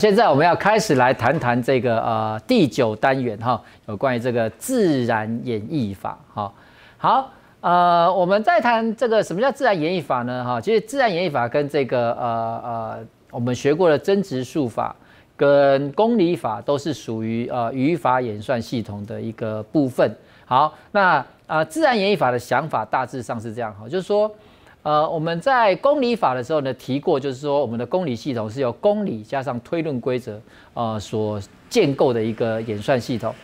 现在我们要开始来谈谈这个呃第九单元哈，有关于这个自然演绎法哈。好，呃，我们在谈这个什么叫自然演绎法呢？哈，其实自然演绎法跟这个呃呃我们学过的增值树法跟公理法都是属于呃语法演算系统的一个部分。好，那呃自然演绎法的想法大致上是这样哈，就是说。呃，我们在公理法的时候呢，提过，就是说我们的公理系统是由公理加上推论规则，呃，所建构的一个演算系统。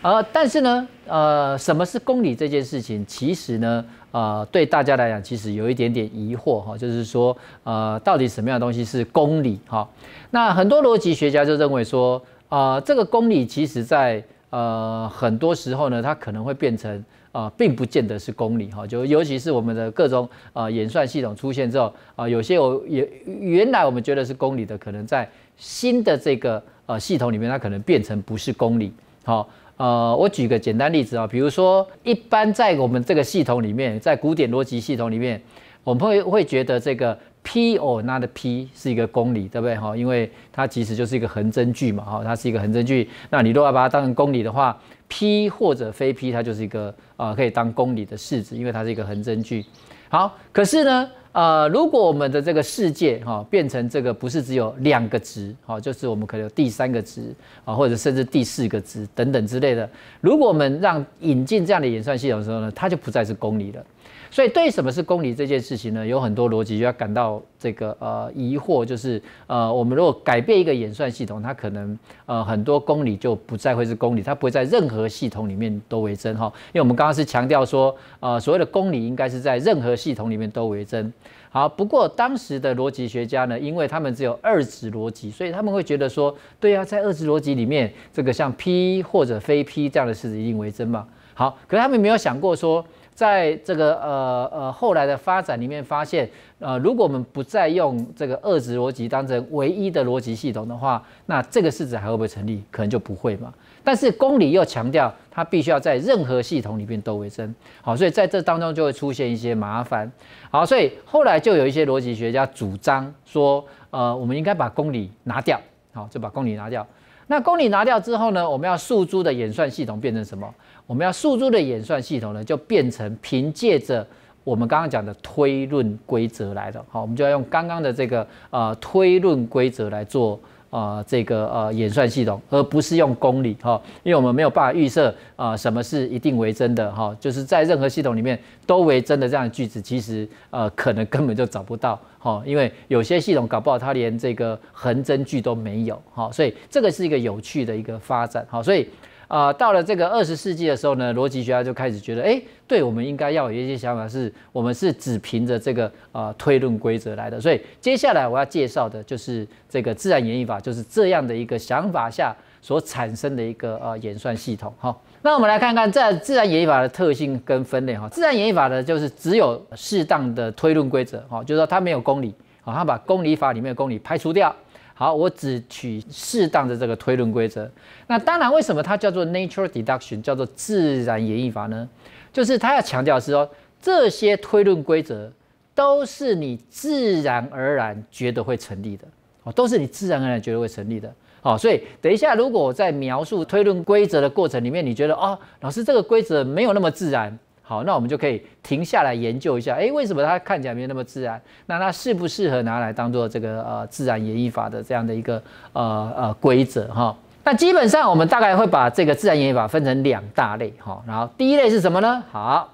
呃，但是呢，呃，什么是公理这件事情，其实呢，呃，对大家来讲，其实有一点点疑惑哈，就是说，呃，到底什么样的东西是公理哈？那很多逻辑学家就认为说，呃，这个公理其实在呃很多时候呢，它可能会变成。啊，并不见得是公理哈，就尤其是我们的各种啊演算系统出现之后啊，有些有也原来我们觉得是公理的，可能在新的这个呃系统里面，它可能变成不是公理。好，呃，我举个简单例子啊，比如说一般在我们这个系统里面，在古典逻辑系统里面，我们会会觉得这个 P 哦，那的 P 是一个公理，对不对哈？因为它其实就是一个恒真句嘛，哈，它是一个恒真句，那你如果把它当成公理的话。P 或者非 P，它就是一个啊，可以当公理的式子，因为它是一个恒真句。好，可是呢，呃，如果我们的这个世界哈变成这个不是只有两个值，哈，就是我们可能有第三个值啊，或者甚至第四个值等等之类的。如果我们让引进这样的演算系统的时候呢，它就不再是公理了。所以，对什么是公理这件事情呢，有很多逻辑就要感到这个呃疑惑，就是呃，我们如果改变一个演算系统，它可能呃很多公理就不再会是公理，它不会在任何系统里面都为真哈。因为我们刚刚是强调说，呃，所谓的公理应该是在任何系统里面都为真。好，不过当时的逻辑学家呢，因为他们只有二值逻辑，所以他们会觉得说，对呀，在二值逻辑里面，这个像 p 或者非 p 这样的式子一定为真嘛。好，可是他们没有想过说。在这个呃呃后来的发展里面发现，呃如果我们不再用这个二值逻辑当成唯一的逻辑系统的话，那这个式子还会不会成立？可能就不会嘛。但是公理又强调它必须要在任何系统里面都为真，好，所以在这当中就会出现一些麻烦。好，所以后来就有一些逻辑学家主张说，呃我们应该把公理拿掉，好就把公理拿掉。那公理拿掉之后呢，我们要诉诸的演算系统变成什么？我们要诉诸的演算系统呢，就变成凭借着我们刚刚讲的推论规则来的。好，我们就要用刚刚的这个呃推论规则来做啊这个呃演算系统，而不是用公理哈，因为我们没有办法预设啊什么是一定为真的哈，就是在任何系统里面都为真的这样的句子，其实呃可能根本就找不到哈，因为有些系统搞不好它连这个恒真句都没有哈，所以这个是一个有趣的一个发展哈，所以。啊，到了这个二十世纪的时候呢，逻辑学家就开始觉得，哎，对我们应该要有一些想法，是我们是只凭着这个呃推论规则来的。所以接下来我要介绍的就是这个自然演绎法，就是这样的一个想法下所产生的一个呃演算系统。哈，那我们来看看在自然演绎法的特性跟分类。哈，自然演绎法呢，就是只有适当的推论规则。哈，就是说它没有公理，它把公理法里面的公理排除掉。好，我只取适当的这个推论规则。那当然，为什么它叫做 natural deduction，叫做自然演绎法呢？就是它要强调是说，这些推论规则都是你自然而然觉得会成立的，哦，都是你自然而然觉得会成立的，哦。所以等一下，如果我在描述推论规则的过程里面，你觉得哦，老师这个规则没有那么自然。好，那我们就可以停下来研究一下，哎，为什么它看起来没那么自然？那它适不适合拿来当做这个呃自然演绎法的这样的一个呃呃规则哈？那基本上我们大概会把这个自然演绎法分成两大类哈。然后第一类是什么呢？好，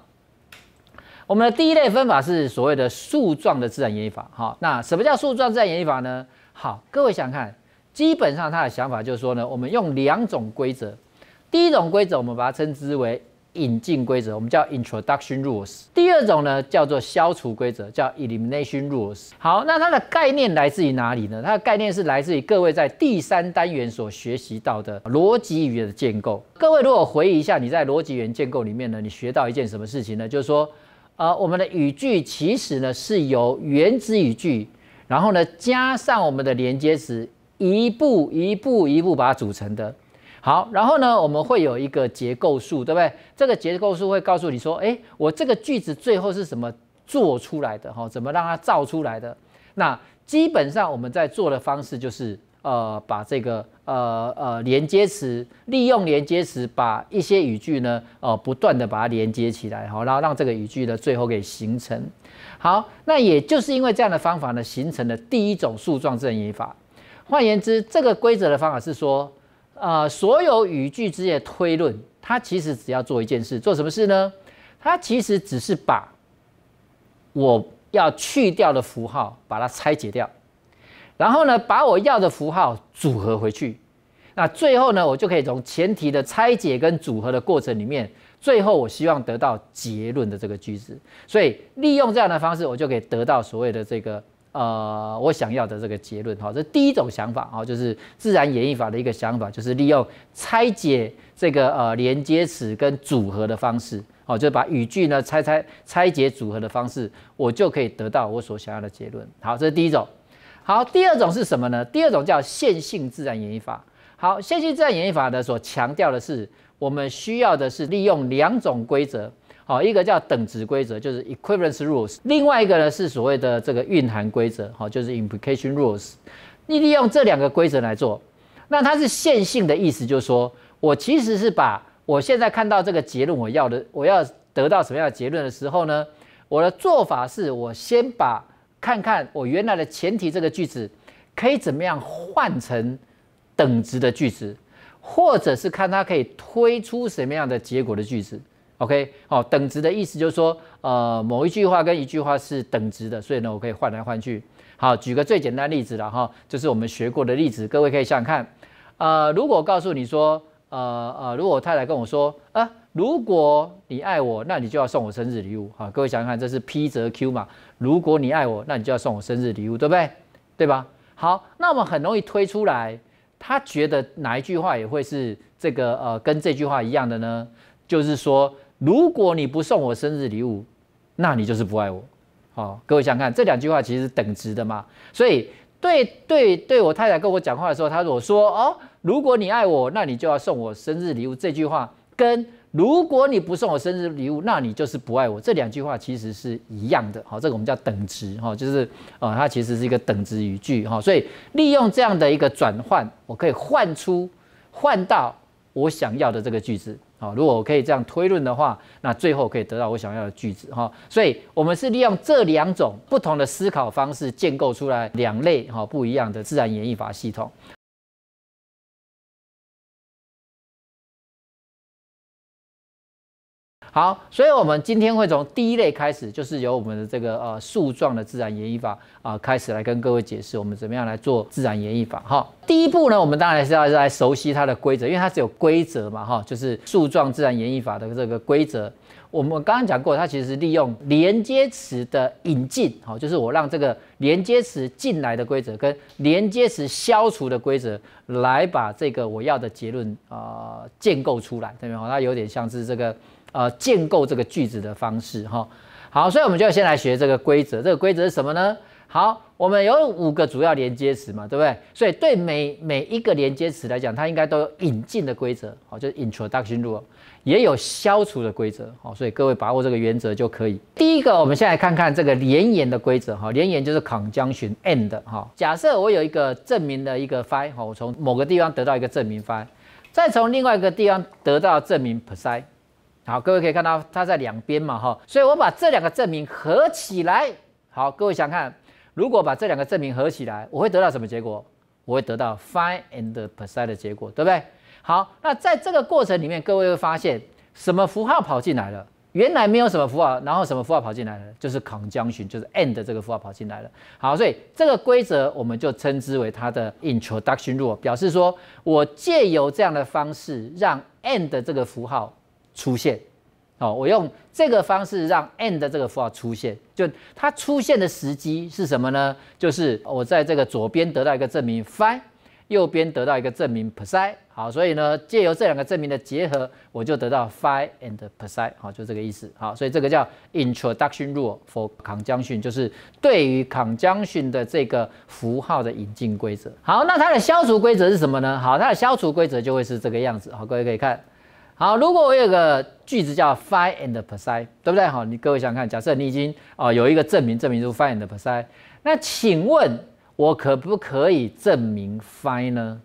我们的第一类分法是所谓的树状的自然演绎法哈。那什么叫树状自然演绎法呢？好，各位想看，基本上他的想法就是说呢，我们用两种规则，第一种规则我们把它称之为。引进规则，我们叫 introduction rules。第二种呢叫做消除规则，叫 elimination rules。好，那它的概念来自于哪里呢？它的概念是来自于各位在第三单元所学习到的逻辑语言的建构。各位如果回忆一下，你在逻辑语言建构里面呢，你学到一件什么事情呢？就是说，呃，我们的语句其实呢是由原子语句，然后呢加上我们的连接词，一步一步一步把它组成的。好，然后呢，我们会有一个结构数，对不对？这个结构数会告诉你说，哎，我这个句子最后是怎么做出来的？哈，怎么让它造出来的？那基本上我们在做的方式就是，呃，把这个呃呃连接词，利用连接词把一些语句呢，呃，不断的把它连接起来，好，然后让这个语句呢最后给形成。好，那也就是因为这样的方法呢，形成的第一种树状正译法。换言之，这个规则的方法是说。啊，所有语句之间的推论，它其实只要做一件事，做什么事呢？它其实只是把我要去掉的符号，把它拆解掉，然后呢，把我要的符号组合回去。那最后呢，我就可以从前提的拆解跟组合的过程里面，最后我希望得到结论的这个句子。所以，利用这样的方式，我就可以得到所谓的这个。呃，我想要的这个结论哈，这第一种想法啊，就是自然演绎法的一个想法，就是利用拆解这个呃连接词跟组合的方式，哦，就把语句呢拆拆拆解组合的方式，我就可以得到我所想要的结论。好，这是第一种。好，第二种是什么呢？第二种叫线性自然演绎法。好，线性自然演绎法呢，所强调的是，我们需要的是利用两种规则。好，一个叫等值规则，就是 equivalence rules；，另外一个呢是所谓的这个蕴含规则，好，就是 implication rules。你利用这两个规则来做，那它是线性的意思，就是说我其实是把我现在看到这个结论，我要的我要得到什么样的结论的时候呢？我的做法是我先把看看我原来的前提这个句子可以怎么样换成等值的句子，或者是看它可以推出什么样的结果的句子。OK，好等值的意思就是说，呃，某一句话跟一句话是等值的，所以呢，我可以换来换去。好，举个最简单例子了哈，就是我们学过的例子，各位可以想想看，呃，如果告诉你说，呃呃，如果我太太跟我说啊，如果你爱我，那你就要送我生日礼物，好，各位想想看，这是 P 则 Q 嘛？如果你爱我，那你就要送我生日礼物，对不对？对吧？好，那我们很容易推出来，他觉得哪一句话也会是这个呃，跟这句话一样的呢？就是说。如果你不送我生日礼物，那你就是不爱我。好，各位想看这两句话其实等值的嘛。所以对对对我太太跟我讲话的时候，她如我说哦，如果你爱我，那你就要送我生日礼物。”这句话跟“如果你不送我生日礼物，那你就是不爱我”这两句话其实是一样的。好，这个我们叫等值哈，就是哦，它其实是一个等值语句哈。所以利用这样的一个转换，我可以换出换到我想要的这个句子。啊，如果我可以这样推论的话，那最后可以得到我想要的句子哈。所以，我们是利用这两种不同的思考方式建构出来两类哈不一样的自然演绎法系统。好，所以，我们今天会从第一类开始，就是由我们的这个呃树状的自然演绎法啊开始来跟各位解释，我们怎么样来做自然演绎法。哈，第一步呢，我们当然是要来熟悉它的规则，因为它是有规则嘛。哈，就是树状自然演绎法的这个规则，我们刚刚讲过，它其实是利用连接词的引进，好，就是我让这个连接词进来的规则，跟连接词消除的规则，来把这个我要的结论啊建构出来，对它有点像是这个。呃，建构这个句子的方式哈，好，所以我们就先来学这个规则。这个规则是什么呢？好，我们有五个主要连接词嘛，对不对？所以对每每一个连接词来讲，它应该都有引进的规则，好，就是 introduction，也有消除的规则，好，所以各位把握这个原则就可以。第一个，我们先来看看这个连言的规则哈，连言就是 conjunction and 哈。假设我有一个证明的一个 file，哈，我从某个地方得到一个证明 file，再从另外一个地方得到证明 psi。好，各位可以看到它在两边嘛，哈，所以我把这两个证明合起来。好，各位想看，如果把这两个证明合起来，我会得到什么结果？我会得到 fine and p r e i s e 的结果，对不对？好，那在这个过程里面，各位会发现什么符号跑进来了？原来没有什么符号，然后什么符号跑进来了？就是 conjunction，就是 and 这个符号跑进来了。好，所以这个规则我们就称之为它的 introduction rule，表示说我借由这样的方式让 and 这个符号。出现，好，我用这个方式让 and 这个符号出现，就它出现的时机是什么呢？就是我在这个左边得到一个证明 phi，右边得到一个证明 psi，好，所以呢，借由这两个证明的结合，我就得到 phi and psi，好，就这个意思，好，所以这个叫 introduction rule for conjunction，就是对于 conjunction 的这个符号的引进规则。好，那它的消除规则是什么呢？好，它的消除规则就会是这个样子，好，各位可以看。好，如果我有个句子叫 phi and psi，对不对？好，你各位想看，假设你已经啊有一个证明，证明出 phi and psi，那请问我可不可以证明 phi 呢？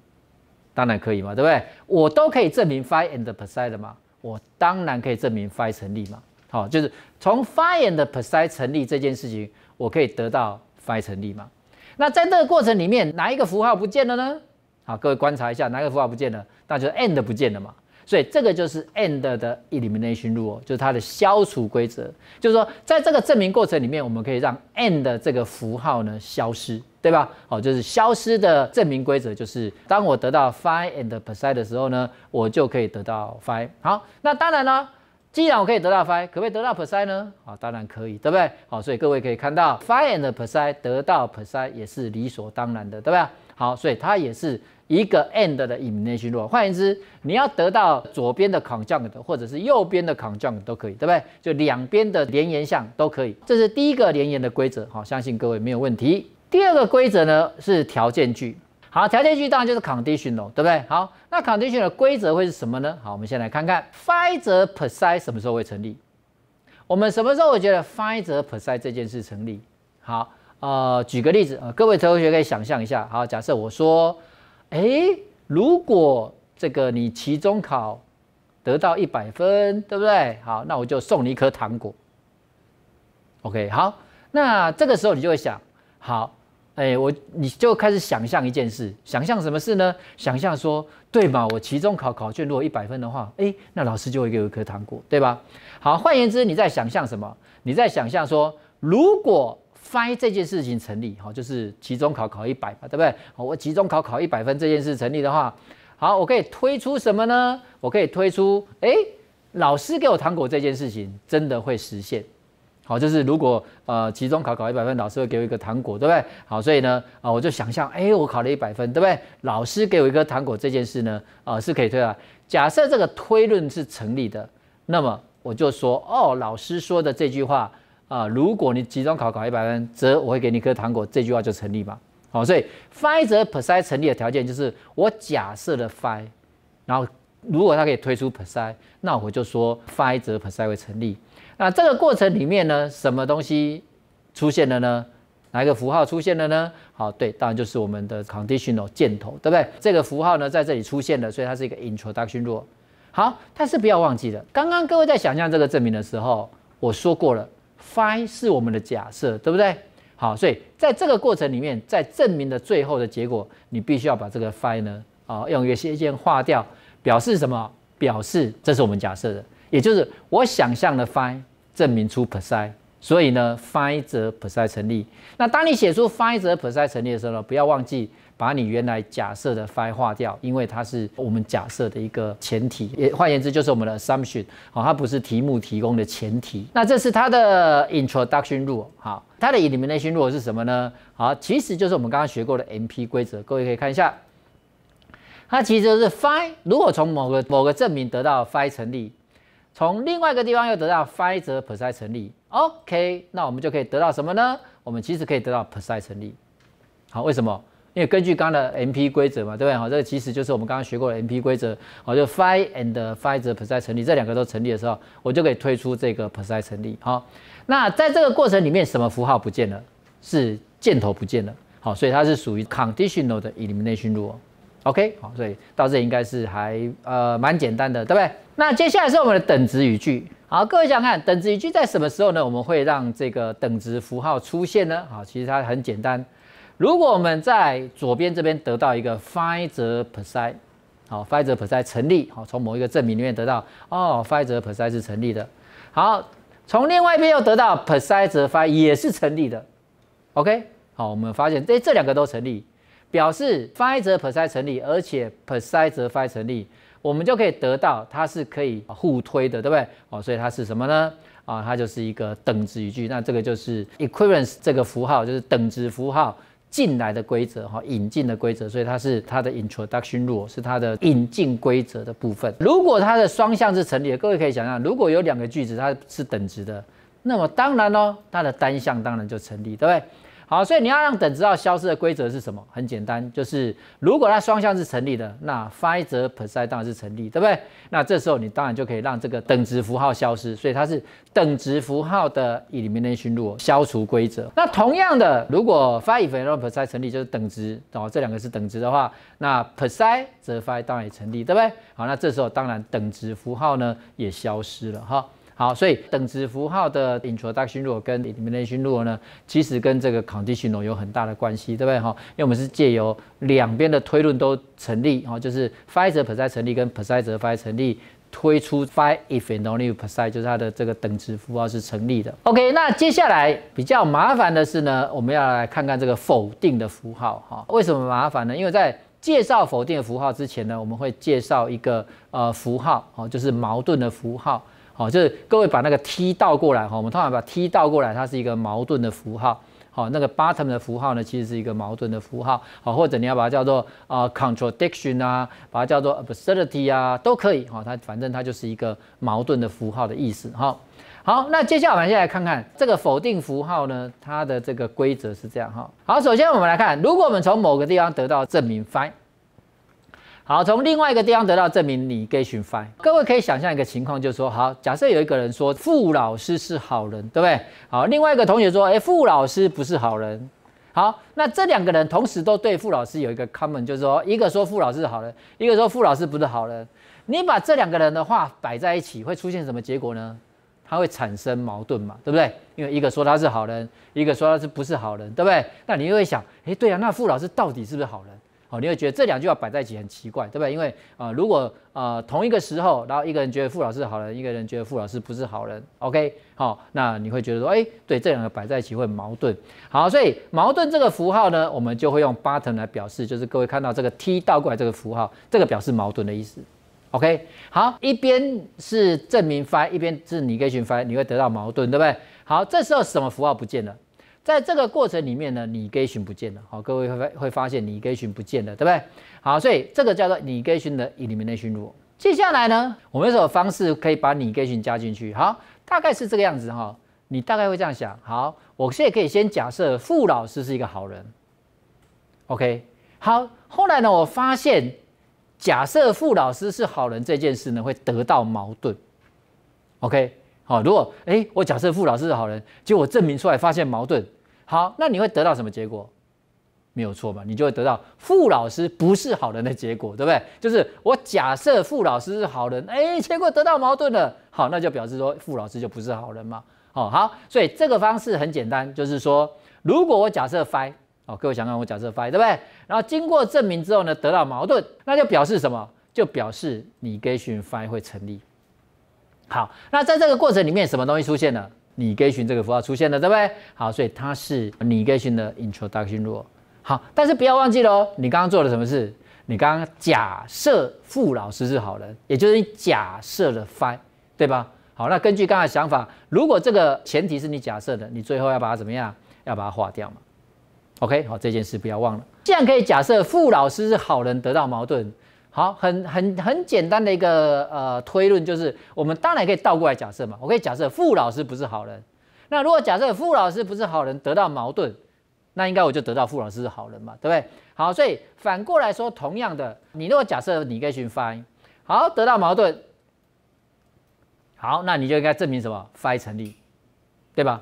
当然可以嘛，对不对？我都可以证明 phi and psi 的嘛，我当然可以证明 phi 成立嘛。好，就是从 phi and psi 成立这件事情，我可以得到 phi 成立嘛。那在那个过程里面，哪一个符号不见了呢？好，各位观察一下，哪个符号不见了？那就是 and 不见了嘛。所以这个就是 end 的 elimination rule，就是它的消除规则，就是说在这个证明过程里面，我们可以让 end 这个符号呢消失，对吧？好，就是消失的证明规则就是，当我得到 phi and psi 的时候呢，我就可以得到 phi。好，那当然啦，既然我可以得到 phi，可不可以得到 psi 呢？啊，当然可以，对不对？好，所以各位可以看到 phi and psi 得到 psi 也是理所当然的，对不对？好，所以它也是。一个 e n d 的 i m i n a t i o n 换言之，你要得到左边的 conjunct 或者是右边的 conjunct 都可以，对不对？就两边的连延项都可以。这是第一个连延的规则，好，相信各位没有问题。第二个规则呢是条件句，好，条件句当然就是 condition a l 对不对？好，那 condition a 的规则会是什么呢？好，我们先来看看，further p e r s u e 什么时候会成立？我们什么时候会觉得 further p e r s u e 这件事成立？好，呃，举个例子啊，各位同学可以想象一下，好，假设我说。哎，如果这个你期中考得到一百分，对不对？好，那我就送你一颗糖果。OK，好，那这个时候你就会想，好，哎，我你就开始想象一件事，想象什么事呢？想象说，对嘛，我期中考考卷如果一百分的话，哎，那老师就会给我一颗糖果，对吧？好，换言之，你在想象什么？你在想象说，如果。翻译这件事情成立，好，就是期中考考一百嘛，对不对？好，我期中考考一百分这件事成立的话，好，我可以推出什么呢？我可以推出，哎，老师给我糖果这件事情真的会实现。好，就是如果呃期中考考一百分，老师会给我一个糖果，对不对？好，所以呢，啊，我就想象，哎，我考了一百分，对不对？老师给我一个糖果这件事呢，啊，是可以推的。假设这个推论是成立的，那么我就说，哦，老师说的这句话。啊，如果你集中考考一百分，则我会给你颗糖果。这句话就成立嘛？好，所以 Phi 则 Per s i 成立的条件就是我假设的 Phi，然后如果它可以推出 Per s i 那我就说 Phi 则 Per s i 会成立。那这个过程里面呢，什么东西出现了呢？哪一个符号出现了呢？好，对，当然就是我们的 Conditional 箭头，对不对？这个符号呢在这里出现了，所以它是一个 Introduction。rule 好，但是不要忘记了，刚刚各位在想象这个证明的时候，我说过了。phi 是我们的假设，对不对？好，所以在这个过程里面，在证明的最后的结果，你必须要把这个 phi 呢啊用一个线划掉，表示什么？表示这是我们假设的，也就是我想象的 phi 证明出 psi，所以呢 phi 则 psi 成立。那当你写出 phi 则 psi 成立的时候呢，不要忘记。把你原来假设的 phi 化掉，因为它是我们假设的一个前提，也换言之就是我们的 assumption。好，它不是题目提供的前提。那这是它的 introduction rule。好，它的 elimination rule 是什么呢？好，其实就是我们刚刚学过的 MP 规则。各位可以看一下，它其实是 phi 如果从某个某个证明得到 phi 成立，从另外一个地方又得到 phi，则 psi 成立。OK，那我们就可以得到什么呢？我们其实可以得到 psi 成立。好，为什么？因为根据刚刚的 MP 规则嘛，对不对？好，这个其实就是我们刚刚学过的 MP 规则。好，就 phi and phi 者不是成立，这两个都成立的时候，我就可以推出这个不是成立。好，那在这个过程里面，什么符号不见了？是箭头不见了。好，所以它是属于 conditional 的隐含内循路。OK，好，所以到这应该是还呃蛮简单的，对不对？那接下来是我们的等值语句。好，各位想看等值语句在什么时候呢？我们会让这个等值符号出现呢？好，其实它很简单。如果我们在左边这边得到一个 phi 者 psi，好，phi 者 psi 成立，好，从某一个证明里面得到，哦，phi 者 psi 是成立的。好，从另外一边又得到 p e i 者 phi 也是成立的。OK，好，我们发现这这两个都成立，表示 phi 者 psi 成立，而且 p e i 者 phi 成立，我们就可以得到它是可以互推的，对不对？哦，所以它是什么呢？啊，它就是一个等值语句。那这个就是 equivalence 这个符号，就是等值符号。进来的规则哈，引进的规则，所以它是它的 introduction rule，是它的引进规则的部分。如果它的双向是成立的，各位可以想象，如果有两个句子它是等值的，那么当然哦，它的单向当然就成立，对不对？好，所以你要让等值号消失的规则是什么？很简单，就是如果它双向是成立的，那 phi 等 psi 当然是成立，对不对？那这时候你当然就可以让这个等值符号消失，所以它是等值符号的里面 u l e 消除规则。那同样的，如果 phi 等 psi 成立，就是等值哦，这两个是等值的话，那 psi 等 phi 当然也成立，对不对？好，那这时候当然等值符号呢 也消失了哈。好，所以等值符号的 i n t r o d u c t i o n r u l e 跟 elimination rule 呢，其实跟这个 condition a l 有很大的关系，对不对哈？因为我们是借由两边的推论都成立，哈，就是 phi 者 p n t 成立跟 psi e r 者 phi 成立，推出 phi if and only i e psi，就是它的这个等值符号是成立的。OK，那接下来比较麻烦的是呢，我们要来看看这个否定的符号哈？为什么麻烦呢？因为在介绍否定的符号之前呢，我们会介绍一个呃符号哦，就是矛盾的符号。哦，就是各位把那个 T 倒过来哈，我们通常把 T 倒过来，它是一个矛盾的符号。好，那个 bottom 的符号呢，其实是一个矛盾的符号。好，或者你要把它叫做啊 contradiction 啊，把它叫做 absurdity 啊，都可以。好，它反正它就是一个矛盾的符号的意思。哈，好，那接下来我们先来看看这个否定符号呢，它的这个规则是这样哈。好，首先我们来看，如果我们从某个地方得到证明反。好，从另外一个地方得到证明，你给 e t i n 各位可以想象一个情况，就是说，好，假设有一个人说傅老师是好人，对不对？好，另外一个同学说，哎，傅老师不是好人。好，那这两个人同时都对傅老师有一个 c o m m o n 就是说，一个说傅老师是好人，一个说傅老师不是好人。你把这两个人的话摆在一起，会出现什么结果呢？他会产生矛盾嘛，对不对？因为一个说他是好人，一个说他是不是好人，对不对？那你就会想，哎，对啊，那傅老师到底是不是好人？哦，你会觉得这两句话摆在一起很奇怪，对不对？因为呃，如果呃同一个时候，然后一个人觉得傅老师好人，一个人觉得傅老师不是好人，OK，好，那你会觉得说，哎，对，这两个摆在一起会矛盾。好，所以矛盾这个符号呢，我们就会用 button 来表示，就是各位看到这个 T 倒过来这个符号，这个表示矛盾的意思。OK，好，一边是证明 phi，一边是 negation phi，你会得到矛盾，对不对？好，这时候什么符号不见了？在这个过程里面呢，你 g 群不见了，好，各位会会发现你 g 群不见了，对不对？好，所以这个叫做你 getion 的里面的削弱。接下来呢，我们有什么方式可以把你 g 群加进去？好，大概是这个样子哈，你大概会这样想。好，我现在可以先假设傅老师是一个好人，OK？好，后来呢，我发现假设傅老师是好人这件事呢，会得到矛盾，OK？好，如果哎，我假设傅老师是好人，结果证明出来发现矛盾，好，那你会得到什么结果？没有错吧？你就会得到傅老师不是好人的结果，对不对？就是我假设傅老师是好人，哎，结果得到矛盾了，好，那就表示说傅老师就不是好人嘛。哦，好，所以这个方式很简单，就是说，如果我假设 phi，哦，各位想看我假设 phi，对不对？然后经过证明之后呢，得到矛盾，那就表示什么？就表示你 get s o e phi 会成立。好，那在这个过程里面，什么东西出现了你 e 循这个符号出现了，对不对？好，所以它是你 e 循的 i n t r o d u c t i o n r l e 好，但是不要忘记喽，你刚刚做了什么事？你刚刚假设傅老师是好人，也就是你假设了 phi，对吧？好，那根据刚才想法，如果这个前提是你假设的，你最后要把它怎么样？要把它划掉嘛？OK，好，这件事不要忘了。既然可以假设傅老师是好人，得到矛盾。好，很很很简单的一个呃推论，就是我们当然可以倒过来假设嘛，我可以假设傅老师不是好人，那如果假设傅老师不是好人得到矛盾，那应该我就得到傅老师是好人嘛，对不对？好，所以反过来说，同样的，你如果假设你跟去翻，好得到矛盾，好，那你就应该证明什么 p h 成立，对吧？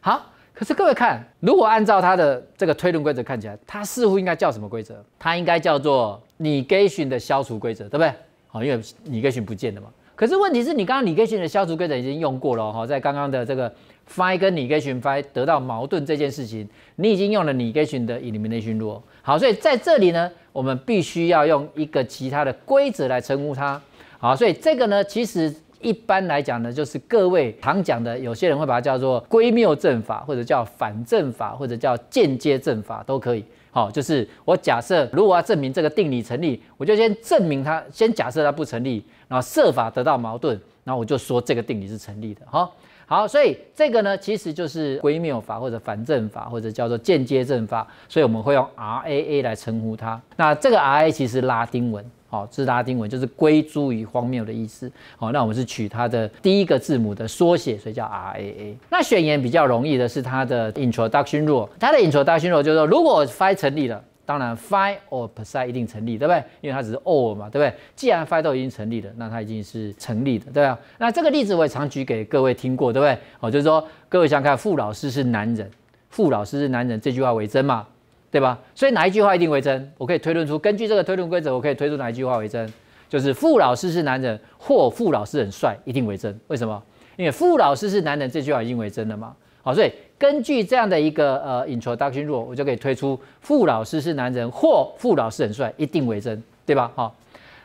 好。可是各位看，如果按照它的这个推论规则看起来，它似乎应该叫什么规则？它应该叫做 negation 的消除规则，对不对？好，因为 negation 不见了嘛。可是问题是你刚刚 negation 的消除规则已经用过了哈，在刚刚的这个 phi 跟 negation phi 得到矛盾这件事情，你已经用了 negation 的 elimination rule。好，所以在这里呢，我们必须要用一个其他的规则来称呼它。好，所以这个呢，其实。一般来讲呢，就是各位常讲的，有些人会把它叫做归谬证法，或者叫反证法，或者叫间接证法，都可以。好，就是我假设如果要证明这个定理成立，我就先证明它，先假设它不成立，然后设法得到矛盾，然后我就说这个定理是成立的。哈。好，所以这个呢，其实就是归谬法，或者反证法，或者叫做间接证法。所以我们会用 RAA 来称呼它。那这个 RAA 其实拉丁文，好，是拉丁文就是归诸于荒谬的意思。好，那我们是取它的第一个字母的缩写，所以叫 RAA。那宣言比较容易的是它的 Introduction，rule，它的 Introduction rule 就是说，如果 f h i 成立了。当然，fine or precise 一定成立，对不对？因为它只是 all 嘛，对不对？既然 f i e 都已经成立了，那它已经是成立的，对吧？那这个例子我也常举给各位听过，对不对？哦，就是说各位想看傅老师是男人，傅老师是男人这句话为真嘛？对吧？所以哪一句话一定为真？我可以推论出，根据这个推论规则，我可以推出哪一句话为真？就是傅老师是男人或傅老师很帅一定为真。为什么？因为傅老师是男人这句话定为真的嘛？好，所以根据这样的一个呃 introduction rule，我就可以推出傅老师是男人或傅老师很帅，一定为真，对吧？好，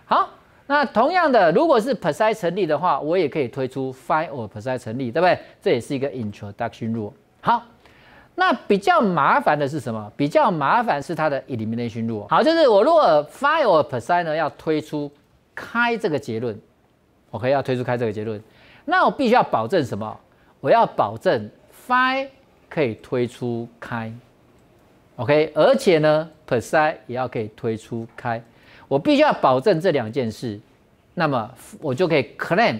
好，那同样的，如果是 p r e i s 成立的话，我也可以推出 fine or p r e i s 成立，对不对？这也是一个 introduction rule。好，那比较麻烦的是什么？比较麻烦是它的 elimination rule。好，就是我如果 fine or p r e i s 呢，要推出开这个结论，我可以要推出开这个结论，那我必须要保证什么？我要保证。Five 可以推出开，OK，而且呢，percent 也要可以推出开。我必须要保证这两件事，那么我就可以 claim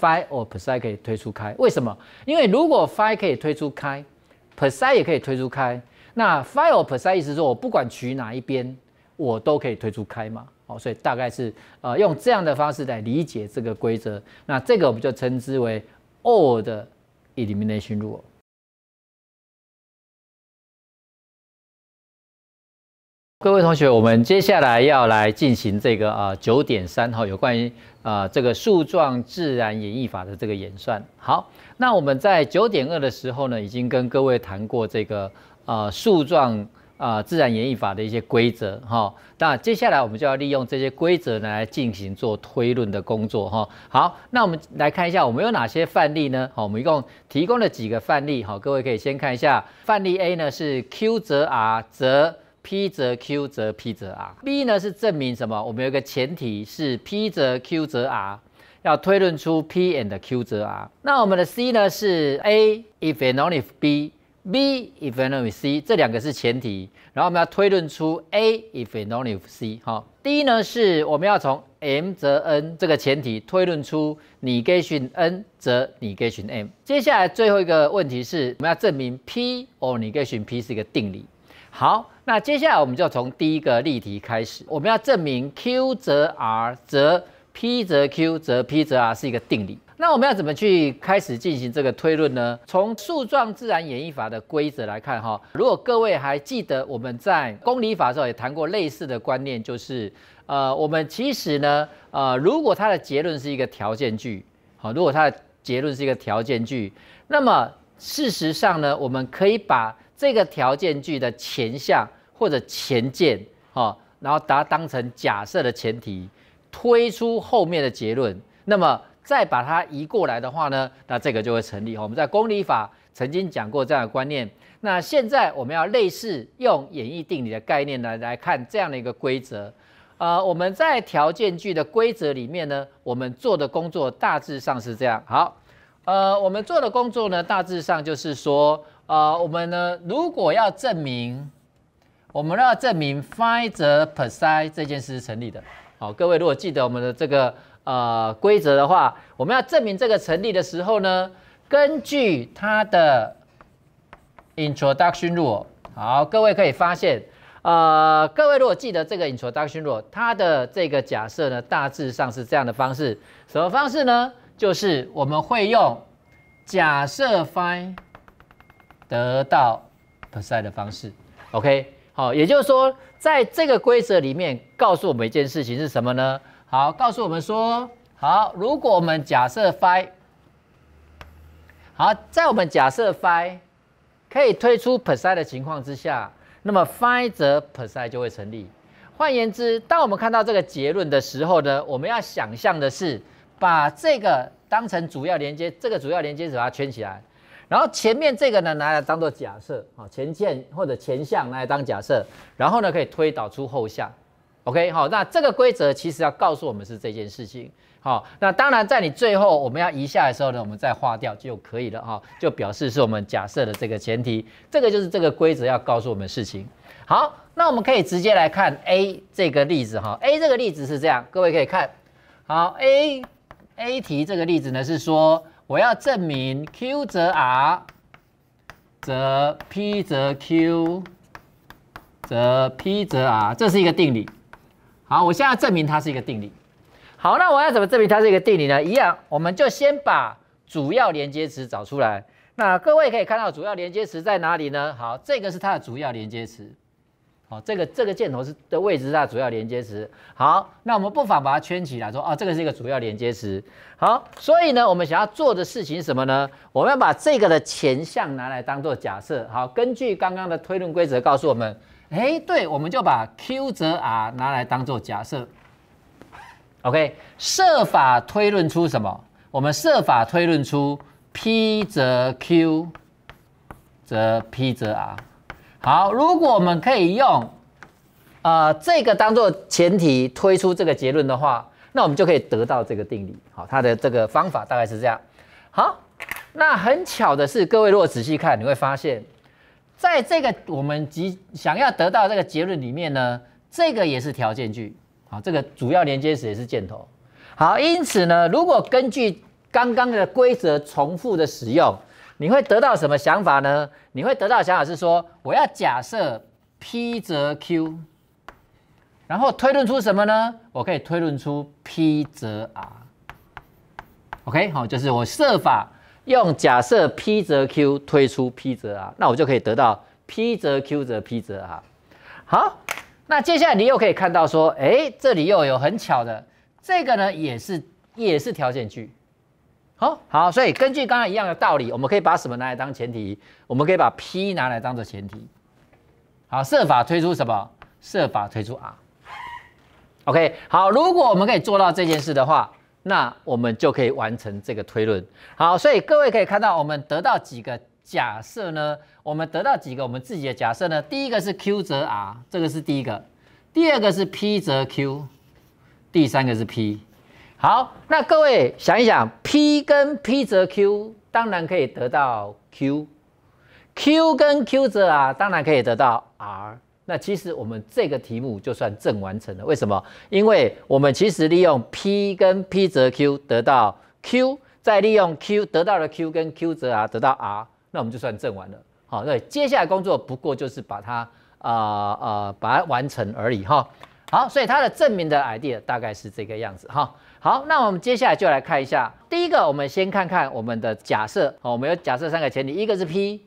five or percent 可以推出开。为什么？因为如果 five 可以推出开，percent 也可以推出开，那 five or percent 意思说我不管取哪一边，我都可以推出开嘛。哦，所以大概是呃用这样的方式来理解这个规则。那这个我们就称之为 all 的 elimination rule。各位同学，我们接下来要来进行这个啊九点三哈，有关于啊这个树状自然演绎法的这个演算。好，那我们在九点二的时候呢，已经跟各位谈过这个啊树状啊自然演绎法的一些规则哈。那接下来我们就要利用这些规则呢来进行做推论的工作哈。好，那我们来看一下我们有哪些范例呢？好，我们一共提供了几个范例哈，各位可以先看一下范例 A 呢是 Q 则 R 则。P 则 Q 则 P 则 R，B 呢是证明什么？我们有一个前提是 P 则 Q 则 R，要推论出 P and Q 则 R。那我们的 C 呢是 A if and only if B，B if and only C，这两个是前提，然后我们要推论出 A if and only if C。好，d 呢是我们要从 M 则 N 这个前提推论出 Negation N 则 Negation M。接下来最后一个问题是，我们要证明 P or Negation P 是一个定理。好，那接下来我们就从第一个例题开始。我们要证明 q 者 r 则 p 者 q 者 p 者 r 是一个定理。那我们要怎么去开始进行这个推论呢？从树状自然演绎法的规则来看，哈，如果各位还记得我们在公理法的时候也谈过类似的观念，就是呃，我们其实呢，呃，如果它的结论是一个条件句，好，如果它的结论是一个条件句，那么事实上呢，我们可以把这个条件句的前项或者前件，哈，然后把它当成假设的前提，推出后面的结论。那么再把它移过来的话呢，那这个就会成立。我们在公理法曾经讲过这样的观念。那现在我们要类似用演绎定理的概念来来看这样的一个规则。呃，我们在条件句的规则里面呢，我们做的工作大致上是这样。好，呃，我们做的工作呢，大致上就是说。啊，我们呢？如果要证明，我们要证明 phi per s 塞这件事成立的。好，各位如果记得我们的这个呃规则的话，我们要证明这个成立的时候呢，根据它的 introduction rule。好，各位可以发现，呃，各位如果记得这个 introduction rule，它的这个假设呢，大致上是这样的方式。什么方式呢？就是我们会用假设 phi。得到 per c i 的方式，OK，好，也就是说，在这个规则里面告诉我们一件事情是什么呢？好，告诉我们说，好，如果我们假设 phi，好，在我们假设 phi 可以推出 per c e n t 的情况之下，那么 phi 则 per c e n t 就会成立。换言之，当我们看到这个结论的时候呢，我们要想象的是把这个当成主要连接，这个主要连接把它圈起来。然后前面这个呢拿来当做假设，好前件或者前项拿来当假设，然后呢可以推导出后项，OK 好，那这个规则其实要告诉我们是这件事情，好，那当然在你最后我们要移下来的时候呢，我们再划掉就可以了哈，就表示是我们假设的这个前提，这个就是这个规则要告诉我们事情。好，那我们可以直接来看 A 这个例子哈，A 这个例子是这样，各位可以看，好 A，A 题这个例子呢是说。我要证明 Q 则 R，则 P 则 Q，则 P 则 R，这是一个定理。好，我现在证明它是一个定理。好，那我要怎么证明它是一个定理呢？一样，我们就先把主要连接词找出来。那各位可以看到主要连接词在哪里呢？好，这个是它的主要连接词。哦，这个这个箭头是的位置是它主要连接词。好，那我们不妨把它圈起来说，哦，这个是一个主要连接词。好，所以呢，我们想要做的事情什么呢？我们要把这个的前项拿来当做假设。好，根据刚刚的推论规则告诉我们，哎，对，我们就把 q 者 r 拿来当做假设。OK，设法推论出什么？我们设法推论出 p 者 q，则 p 者 r。好，如果我们可以用，呃，这个当做前提推出这个结论的话，那我们就可以得到这个定理。好，它的这个方法大概是这样。好，那很巧的是，各位如果仔细看，你会发现，在这个我们即想要得到这个结论里面呢，这个也是条件句。好，这个主要连接词也是箭头。好，因此呢，如果根据刚刚的规则重复的使用。你会得到什么想法呢？你会得到想法是说，我要假设 p 者 q，然后推论出什么呢？我可以推论出 p 者 r。OK，好，就是我设法用假设 p 者 q 推出 p 者 r，那我就可以得到 p 者 q 则 p 者 r。好，那接下来你又可以看到说，哎，这里又有很巧的，这个呢也是也是条件句。好好，所以根据刚才一样的道理，我们可以把什么拿来当前提？我们可以把 P 拿来当做前提。好，设法推出什么？设法推出 R。OK，好，如果我们可以做到这件事的话，那我们就可以完成这个推论。好，所以各位可以看到，我们得到几个假设呢？我们得到几个我们自己的假设呢？第一个是 Q 则 R，这个是第一个。第二个是 P 则 Q，第三个是 P。好，那各位想一想，P 跟 P 则 Q，当然可以得到 Q。Q 跟 Q 折啊，当然可以得到 R。那其实我们这个题目就算正完成了。为什么？因为我们其实利用 P 跟 P 则 Q 得到 Q，再利用 Q 得到的 Q 跟 Q 折啊得到 R。那我们就算正完了。好，那接下来工作不过就是把它啊啊把它完成而已哈。好，所以它的证明的 idea 大概是这个样子哈。好，那我们接下来就来看一下。第一个，我们先看看我们的假设哦。我们有假设三个前提，一个是 P，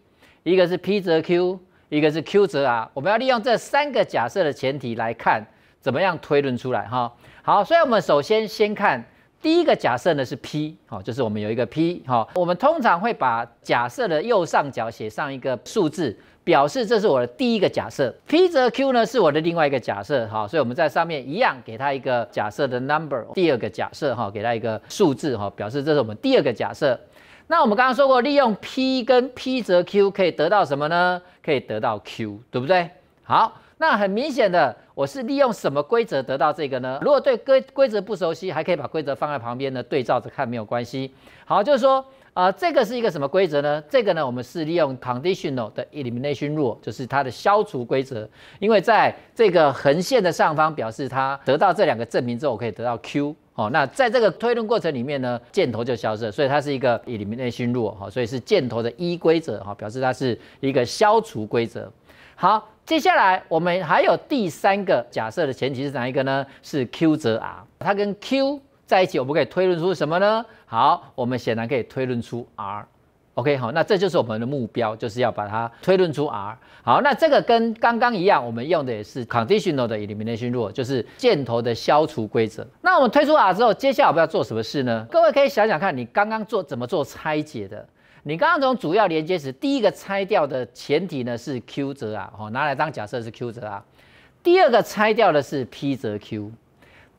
一个是 P 则 Q，一个是 Q 则 R，我们要利用这三个假设的前提来看怎么样推论出来哈。好，所以我们首先先看第一个假设呢是 P，好，就是我们有一个 P，好，我们通常会把假设的右上角写上一个数字。表示这是我的第一个假设，P 则 Q 呢是我的另外一个假设哈，所以我们在上面一样给它一个假设的 number，第二个假设哈，给它一个数字哈，表示这是我们第二个假设。那我们刚刚说过，利用 P 跟 P 则 Q 可以得到什么呢？可以得到 Q，对不对？好，那很明显的，我是利用什么规则得到这个呢？如果对规规则不熟悉，还可以把规则放在旁边呢，对照着看没有关系。好，就是说。啊，这个是一个什么规则呢？这个呢，我们是利用 conditional 的 elimination rule，就是它的消除规则。因为在这个横线的上方表示它得到这两个证明之后可以得到 Q 哦。那在这个推论过程里面呢，箭头就消失，所以它是一个 elimination rule 哈，所以是箭头的一规则哈，表示它是一个消除规则。好，接下来我们还有第三个假设的前提是哪一个呢？是 Q 者 R，它跟 Q 在一起，我们可以推论出什么呢？好，我们显然可以推论出 r，OK 好，那这就是我们的目标，就是要把它推论出 r。好，那这个跟刚刚一样，我们用的也是 conditional 的 elimination rule，就是箭头的消除规则。那我们推出 r 之后，接下来我们要做什么事呢？各位可以想想看，你刚刚做怎么做拆解的？你刚刚从主要连接词第一个拆掉的前提呢是 q 假啊，哦，拿来当假设是 q 假啊。第二个拆掉的是 p 蕴 q，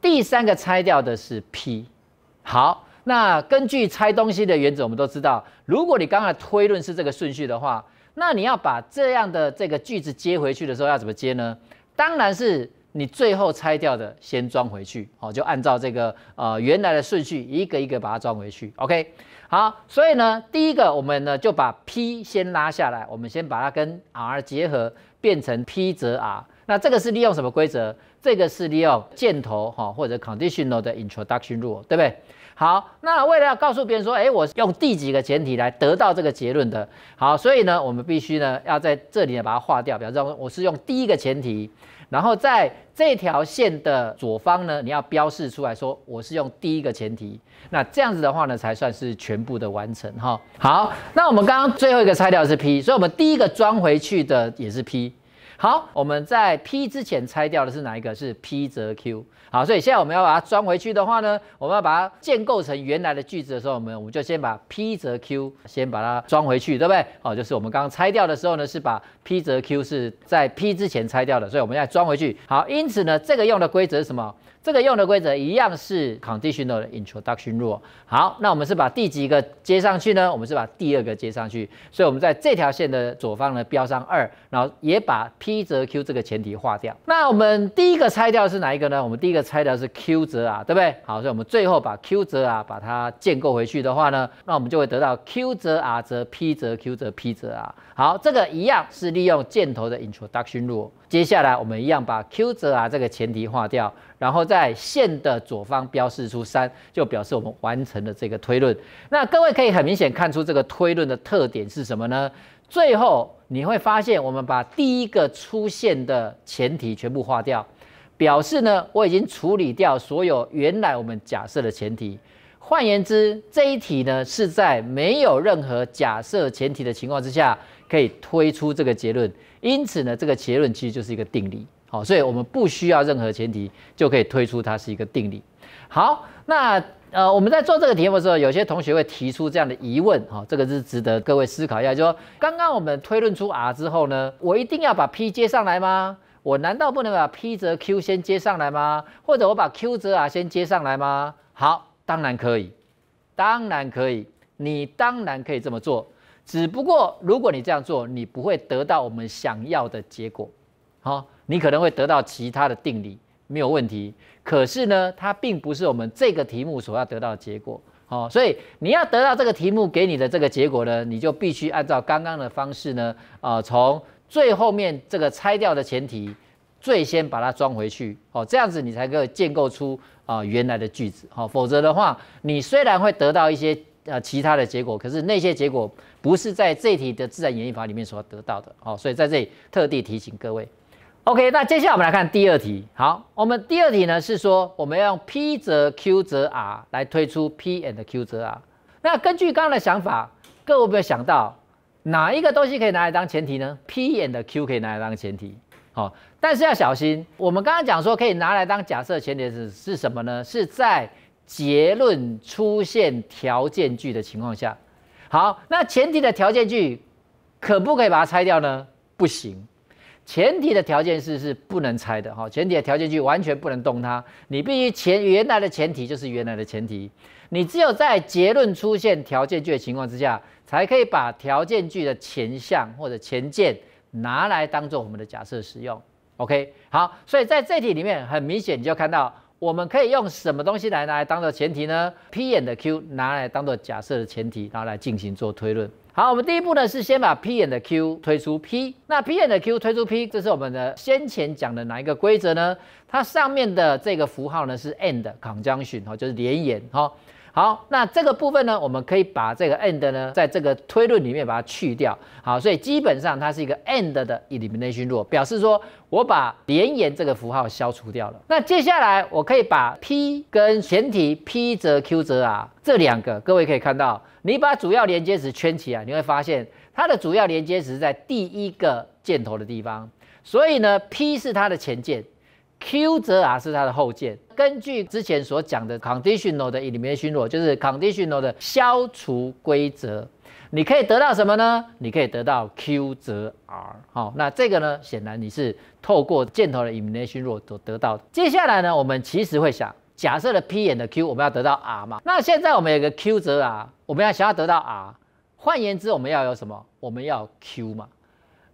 第三个拆掉的是 p。好。那根据拆东西的原则，我们都知道，如果你刚才推论是这个顺序的话，那你要把这样的这个句子接回去的时候，要怎么接呢？当然是你最后拆掉的先装回去，好，就按照这个呃原来的顺序，一个一个把它装回去。OK，好，所以呢，第一个我们呢就把 P 先拉下来，我们先把它跟 R 结合，变成 P 折 R。那这个是利用什么规则？这个是利用箭头哈，或者 conditional 的 introduction rule，对不对？好，那为了要告诉别人说，哎，我用第几个前提来得到这个结论的，好，所以呢，我们必须呢，要在这里呢把它划掉，比方说我是用第一个前提，然后在这条线的左方呢，你要标示出来说我是用第一个前提，那这样子的话呢，才算是全部的完成哈。好，那我们刚刚最后一个拆掉是 P，所以我们第一个装回去的也是 P。好，我们在 P 之前拆掉的是哪一个是 P 则 Q 好，所以现在我们要把它装回去的话呢，我们要把它建构成原来的句子的时候，我们我们就先把 P 则 Q 先把它装回去，对不对？好，就是我们刚刚拆掉的时候呢，是把 P 则 Q 是在 P 之前拆掉的，所以我们要装回去。好，因此呢，这个用的规则是什么？这个用的规则一样是 conditional introduction rule。好，那我们是把第几个接上去呢？我们是把第二个接上去。所以，我们在这条线的左方呢标上二，然后也把 p 折 q 这个前提划掉。那我们第一个拆掉是哪一个呢？我们第一个拆掉是 q 折 r，对不对？好，所以我们最后把 q 折 r 把它建构回去的话呢，那我们就会得到 q 折 r 折、p 折 q 折、p 折 r。好，这个一样是利用箭头的 introduction rule。接下来，我们一样把 Q 等啊这个前提划掉，然后在线的左方标示出三，就表示我们完成了这个推论。那各位可以很明显看出这个推论的特点是什么呢？最后你会发现，我们把第一个出现的前提全部划掉，表示呢，我已经处理掉所有原来我们假设的前提。换言之，这一题呢是在没有任何假设前提的情况之下，可以推出这个结论。因此呢，这个结论其实就是一个定理。好，所以我们不需要任何前提就可以推出它是一个定理。好，那呃，我们在做这个题目的时候，有些同学会提出这样的疑问，哈，这个是值得各位思考一下。就说刚刚我们推论出 r 之后呢，我一定要把 p 接上来吗？我难道不能把 p 折 q 先接上来吗？或者我把 q 折 r 先接上来吗？好。当然可以，当然可以，你当然可以这么做。只不过如果你这样做，你不会得到我们想要的结果。好，你可能会得到其他的定理，没有问题。可是呢，它并不是我们这个题目所要得到的结果。好，所以你要得到这个题目给你的这个结果呢，你就必须按照刚刚的方式呢，啊，从最后面这个拆掉的前提，最先把它装回去。哦，这样子你才可以建构出。啊，原来的句子，好，否则的话，你虽然会得到一些呃其他的结果，可是那些结果不是在这题的自然演绎法里面所得到的，哦，所以在这里特地提醒各位。OK，那接下来我们来看第二题，好，我们第二题呢是说我们要用 P 则 Q 则 R 来推出 P and Q 则 R，那根据刚刚的想法，各位有没有想到哪一个东西可以拿来当前提呢？P and Q 可以拿来当前提。好，但是要小心。我们刚刚讲说可以拿来当假设前提是是什么呢？是在结论出现条件句的情况下。好，那前提的条件句可不可以把它拆掉呢？不行，前提的条件是是不能拆的哈。前提的条件句完全不能动它，你必须前原来的前提就是原来的前提。你只有在结论出现条件句的情况之下，才可以把条件句的前项或者前件。拿来当做我们的假设使用，OK，好，所以在这题里面很明显你就看到我们可以用什么东西来拿来当做前提呢？P a 的 Q 拿来当做假设的前提，然后来进行做推论。好，我们第一步呢是先把 P a 的 Q 推出 P。那 P a 的 Q 推出 P，这是我们的先前讲的哪一个规则呢？它上面的这个符号呢是 and conjunction，哈，就是连言，哈。好，那这个部分呢，我们可以把这个 end 呢，在这个推论里面把它去掉。好，所以基本上它是一个 end 的 elimination rule，表示说我把连延这个符号消除掉了。那接下来我可以把 p 跟前提 p 则 q 则啊这两个，各位可以看到，你把主要连接词圈起来，你会发现它的主要连接词在第一个箭头的地方。所以呢，p 是它的前件。Q 则 r 是它的后件，根据之前所讲的 conditional 的 i m i n a t i o n rule，就是 conditional 的消除规则，你可以得到什么呢？你可以得到 Q 则 r。好，那这个呢，显然你是透过箭头的 i m i n a t i o n rule 所得到。接下来呢，我们其实会想，假设了 p 演的 q，我们要得到 r 嘛？那现在我们有个 Q 则 r，我们要想要得到 r，换言之，我们要有什么？我们要 q 嘛？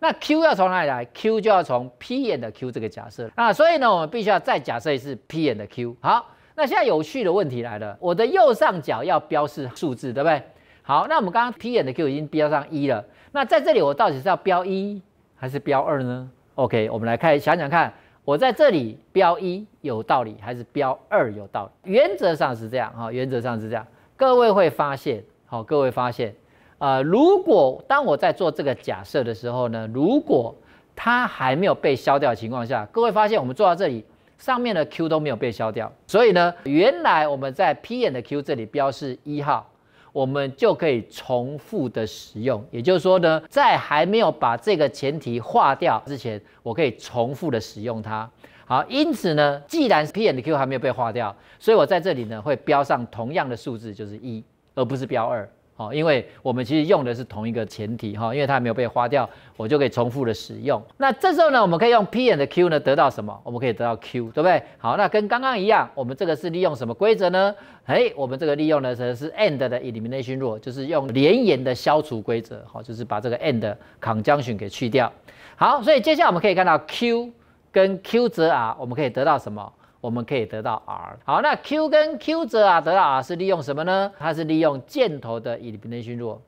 那 Q 要从哪里来？Q 就要从 P 眼的 Q 这个假设。那所以呢，我们必须要再假设次 P 眼的 Q。好，那现在有趣的问题来了，我的右上角要标示数字，对不对？好，那我们刚刚 P 眼的 Q 已经标上一了。那在这里我到底是要标一还是标二呢？OK，我们来看，想想看，我在这里标一有道理，还是标二有道理？原则上是这样哈，原则上是这样。各位会发现，好，各位发现。呃，如果当我在做这个假设的时候呢，如果它还没有被消掉的情况下，各位发现我们做到这里上面的 Q 都没有被消掉，所以呢，原来我们在 Pn 的 Q 这里标示一号，我们就可以重复的使用。也就是说呢，在还没有把这个前提化掉之前，我可以重复的使用它。好，因此呢，既然 Pn 的 Q 还没有被化掉，所以我在这里呢会标上同样的数字，就是一，而不是标二。好，因为我们其实用的是同一个前提哈，因为它没有被花掉，我就可以重复的使用。那这时候呢，我们可以用 P n 的 Q 呢得到什么？我们可以得到 Q，对不对？好，那跟刚刚一样，我们这个是利用什么规则呢？哎，我们这个利用的是 And 的 Elimination Rule，就是用连延的消除规则，好，就是把这个 And Conjuction 给去掉。好，所以接下来我们可以看到 Q 跟 Q 者 R，我们可以得到什么？我们可以得到 r，好，那 q 跟 q 者啊得到 r 是利用什么呢？它是利用箭头的伊里 r 内 l 弱，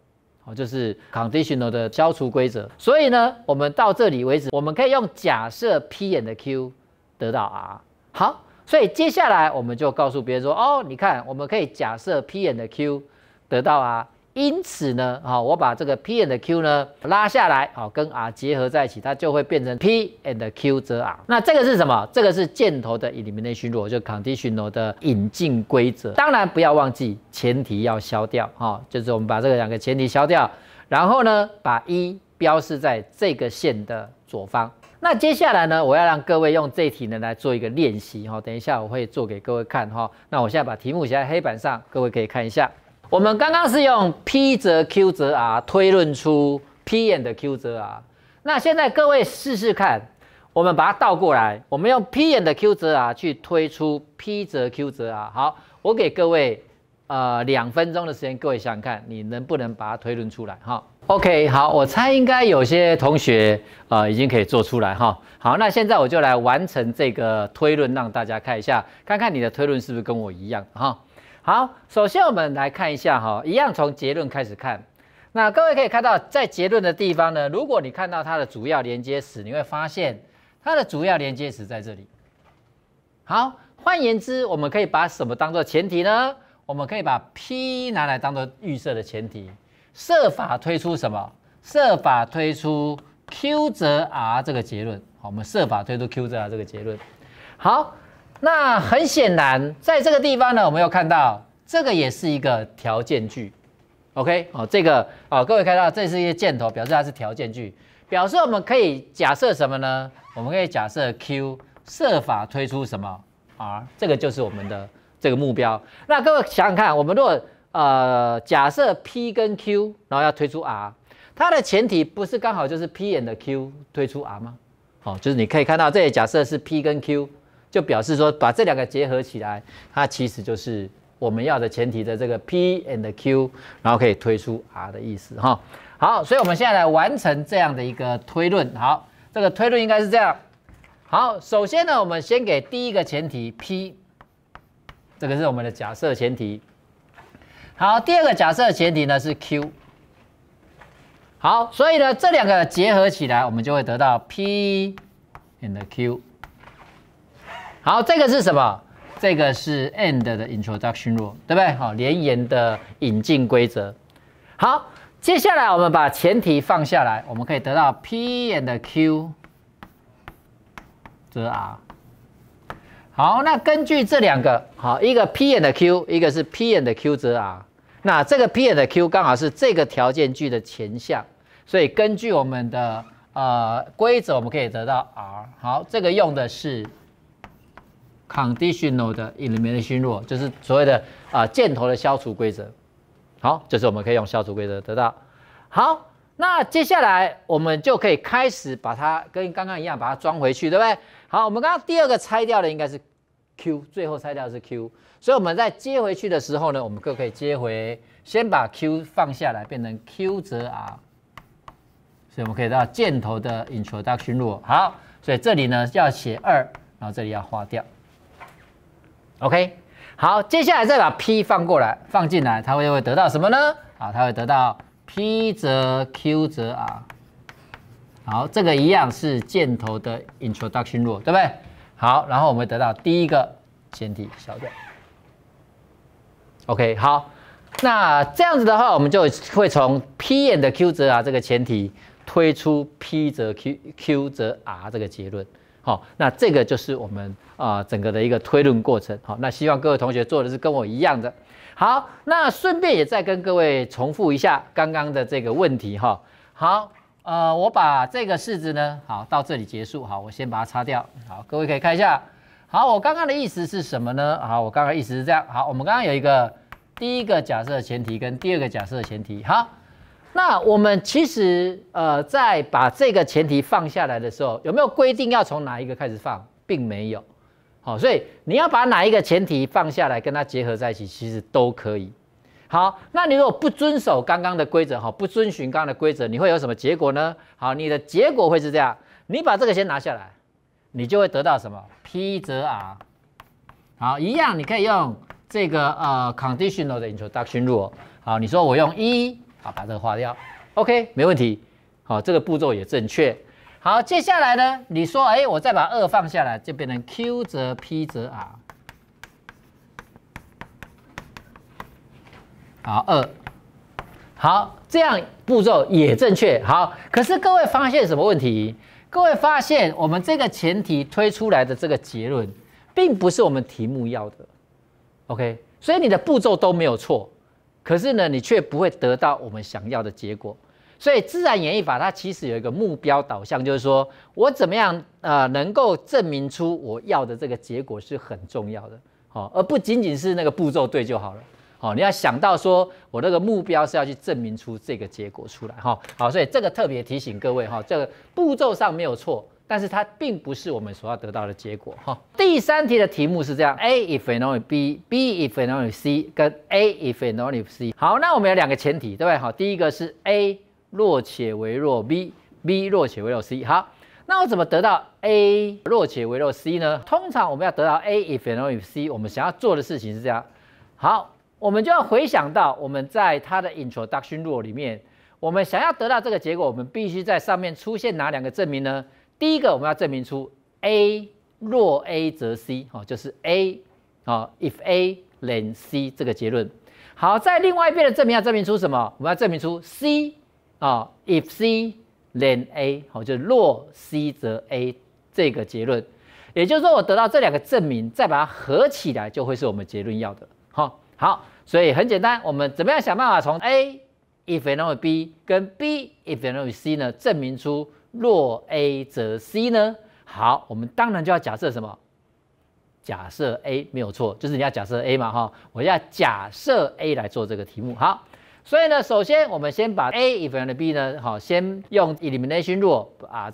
好，就是 conditional 的消除规则。所以呢，我们到这里为止，我们可以用假设 p and q 得到 r，好，所以接下来我们就告诉别人说，哦，你看，我们可以假设 p and q 得到啊。因此呢，好，我把这个 p and q 呢拉下来，好，跟 r 结合在一起，它就会变成 p and q 者 r。那这个是什么？这个是箭头的里面的巡逻，就 condition a l 的引进规则。当然不要忘记前提要消掉，哈，就是我们把这个两个前提消掉，然后呢，把一标示在这个线的左方。那接下来呢，我要让各位用这题呢来做一个练习，哈，等一下我会做给各位看，哈。那我现在把题目写在黑板上，各位可以看一下。我们刚刚是用 p 者 q 者 r 推论出 p 眼的 q 者 r，那现在各位试试看，我们把它倒过来，我们用 p 眼的 q 者 r 去推出 p 者 q 者 r。好，我给各位呃两分钟的时间，各位想想看，你能不能把它推论出来哈？OK，好，我猜应该有些同学啊已经可以做出来哈。好，那现在我就来完成这个推论，让大家看一下，看看你的推论是不是跟我一样哈。好，首先我们来看一下哈，一样从结论开始看。那各位可以看到，在结论的地方呢，如果你看到它的主要连接词，你会发现它的主要连接词在这里。好，换言之，我们可以把什么当做前提呢？我们可以把 P 拿来当做预设的前提，设法推出什么？设法推出 Q 者 R 这个结论。好，我们设法推出 Q 者 R 这个结论。好。那很显然，在这个地方呢，我们有看到这个也是一个条件句，OK，哦，这个哦，各位看到这是一个箭头，表示它是条件句，表示我们可以假设什么呢？我们可以假设 Q 设法推出什么 R，这个就是我们的这个目标。那各位想想看，我们如果呃假设 P 跟 Q，然后要推出 R，它的前提不是刚好就是 P 演的 Q 推出 R 吗？哦，就是你可以看到这里假设是 P 跟 Q。就表示说，把这两个结合起来，它其实就是我们要的前提的这个 P and Q，然后可以推出 R 的意思哈。好，所以我们现在来完成这样的一个推论。好，这个推论应该是这样。好，首先呢，我们先给第一个前提 P，这个是我们的假设前提。好，第二个假设前提呢是 Q。好，所以呢这两个结合起来，我们就会得到 P and Q。好，这个是什么？这个是 And 的 Introduction rule，对不对？好，连言的引进规则。好，接下来我们把前提放下来，我们可以得到 P and Q，则 R。好，那根据这两个，好，一个 P and Q，一个是 P and Q，则 R。那这个 P and Q，刚好是这个条件句的前项，所以根据我们的呃规则，我们可以得到 R。好，这个用的是。Conditional 的 elimination r u 巡逻，就是所谓的啊箭头的消除规则。好，这是我们可以用消除规则得到。好，那接下来我们就可以开始把它跟刚刚一样，把它装回去，对不对？好，我们刚刚第二个拆掉的应该是 Q，最后拆掉是 Q，所以我们在接回去的时候呢，我们就可以接回？先把 Q 放下来，变成 Q 则 R。所以我们可以到箭头的引 u 巡逻。好，所以这里呢要写二，然后这里要划掉。OK，好，接下来再把 P 放过来，放进来，它会会得到什么呢？啊，它会得到 P 则 Q 则 R。好，这个一样是箭头的 Introduction Rule，对不对？好，然后我们得到第一个前提小的。OK，好，那这样子的话，我们就会从 P 演的 Q 则啊这个前提推出 P 则 QQ 则 R 这个结论。好，那这个就是我们啊整个的一个推论过程。好，那希望各位同学做的是跟我一样的。好，那顺便也再跟各位重复一下刚刚的这个问题哈。好，呃，我把这个式子呢，好到这里结束。好，我先把它擦掉。好，各位可以看一下。好，我刚刚的意思是什么呢？好，我刚刚意思是这样。好，我们刚刚有一个第一个假设前提跟第二个假设前提。好。那我们其实呃，在把这个前提放下来的时候，有没有规定要从哪一个开始放，并没有。好，所以你要把哪一个前提放下来，跟它结合在一起，其实都可以。好，那你如果不遵守刚刚的规则，哈，不遵循刚刚的规则，你会有什么结果呢？好，你的结果会是这样，你把这个先拿下来，你就会得到什么？P 则 R。好，一样，你可以用这个呃 conditional 的 introduction rule。好，你说我用一。好，把这个划掉。OK，没问题。好，这个步骤也正确。好，接下来呢？你说，哎，我再把二放下来，就变成 Q 折 P 折 R。好二。好，这样步骤也正确。好，可是各位发现什么问题？各位发现，我们这个前提推出来的这个结论，并不是我们题目要的。OK，所以你的步骤都没有错。可是呢，你却不会得到我们想要的结果。所以自然演绎法它其实有一个目标导向，就是说我怎么样呃能够证明出我要的这个结果是很重要的，好，而不仅仅是那个步骤对就好了。好，你要想到说我那个目标是要去证明出这个结果出来哈。好，所以这个特别提醒各位哈，这个步骤上没有错。但是它并不是我们所要得到的结果哈。第三题的题目是这样：A if and only B，B if and only C，跟 A if and only C。好，那我们有两个前提，对不对？好，第一个是 A 若且为若 B，B 若且为若 C。好，那我怎么得到 A 若且为若 C 呢？通常我们要得到 A if and only C，我们想要做的事情是这样。好，我们就要回想到我们在它的 introduction rule 里面，我们想要得到这个结果，我们必须在上面出现哪两个证明呢？第一个我们要证明出 A 若 A 则 C 哦，就是 A 哦，If A then C 这个结论。好，在另外一边的证明要证明出什么？我们要证明出 C 啊，If C then A 哦，就是若 C 则 A 这个结论。也就是说，我得到这两个证明，再把它合起来，就会是我们结论要的了哈。好，所以很简单，我们怎么样想办法从 A If A then B 跟 B If B then C 呢，证明出？若 a 则 c 呢？好，我们当然就要假设什么？假设 a 没有错，就是你要假设 a 嘛，哈，我要假设 a 来做这个题目。好，所以呢，首先我们先把 a if t n 的 b 呢，好，先用 elimination rule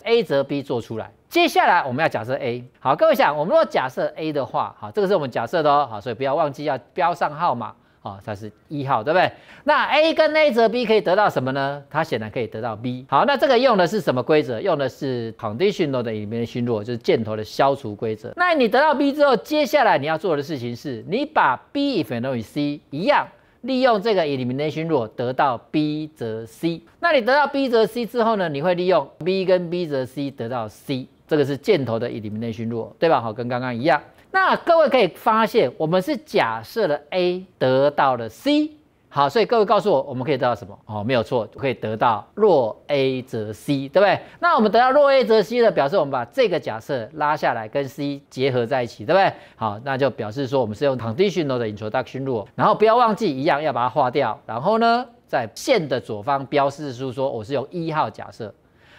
a 则 b 做出来。接下来我们要假设 a。好，各位想，我们若假设 a 的话，好，这个是我们假设的哦，好，所以不要忘记要标上号码。啊，它是一号，对不对？那 A 跟 A 则 B 可以得到什么呢？它显然可以得到 B。好，那这个用的是什么规则？用的是 conditional 的里面的削弱，就是箭头的消除规则。那你得到 B 之后，接下来你要做的事情是，你把 B if 等于 c 一样，利用这个 elimination 弱得到 B 则 c。那你得到 B 则 c 之后呢？你会利用 B 跟 B 则 c 得到 c，这个是箭头的 elimination 弱，对吧？好，跟刚刚一样。那各位可以发现，我们是假设了 A 得到了 C，好，所以各位告诉我，我们可以得到什么？哦，没有错，可以得到若 A 则 C，对不对？那我们得到若 A 则 C 的，表示我们把这个假设拉下来，跟 C 结合在一起，对不对？好，那就表示说我们是用 conditional 的 introduction rule，然后不要忘记，一样要把它划掉，然后呢，在线的左方标示出说我是用一号假设。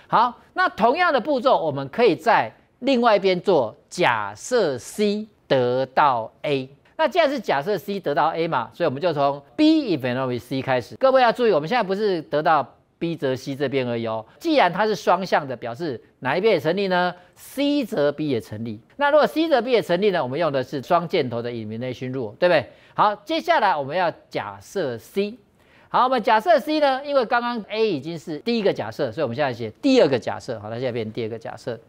好，那同样的步骤，我们可以在。另外一边做假设 c 得到 a，那既然是假设 c 得到 a 嘛，所以我们就从 b e v e n t o n y c 开始。各位要注意，我们现在不是得到 b 则 c 这边而已哦。既然它是双向的，表示哪一边也成立呢？c 则 b 也成立。那如果 c 则 b 也成立呢？我们用的是双箭头的 i n a t i o n rule，对不对？好，接下来我们要假设 c。好，我们假设 c 呢？因为刚刚 a 已经是第一个假设，所以我们现在写第二个假设。好，那现在变第二个假设。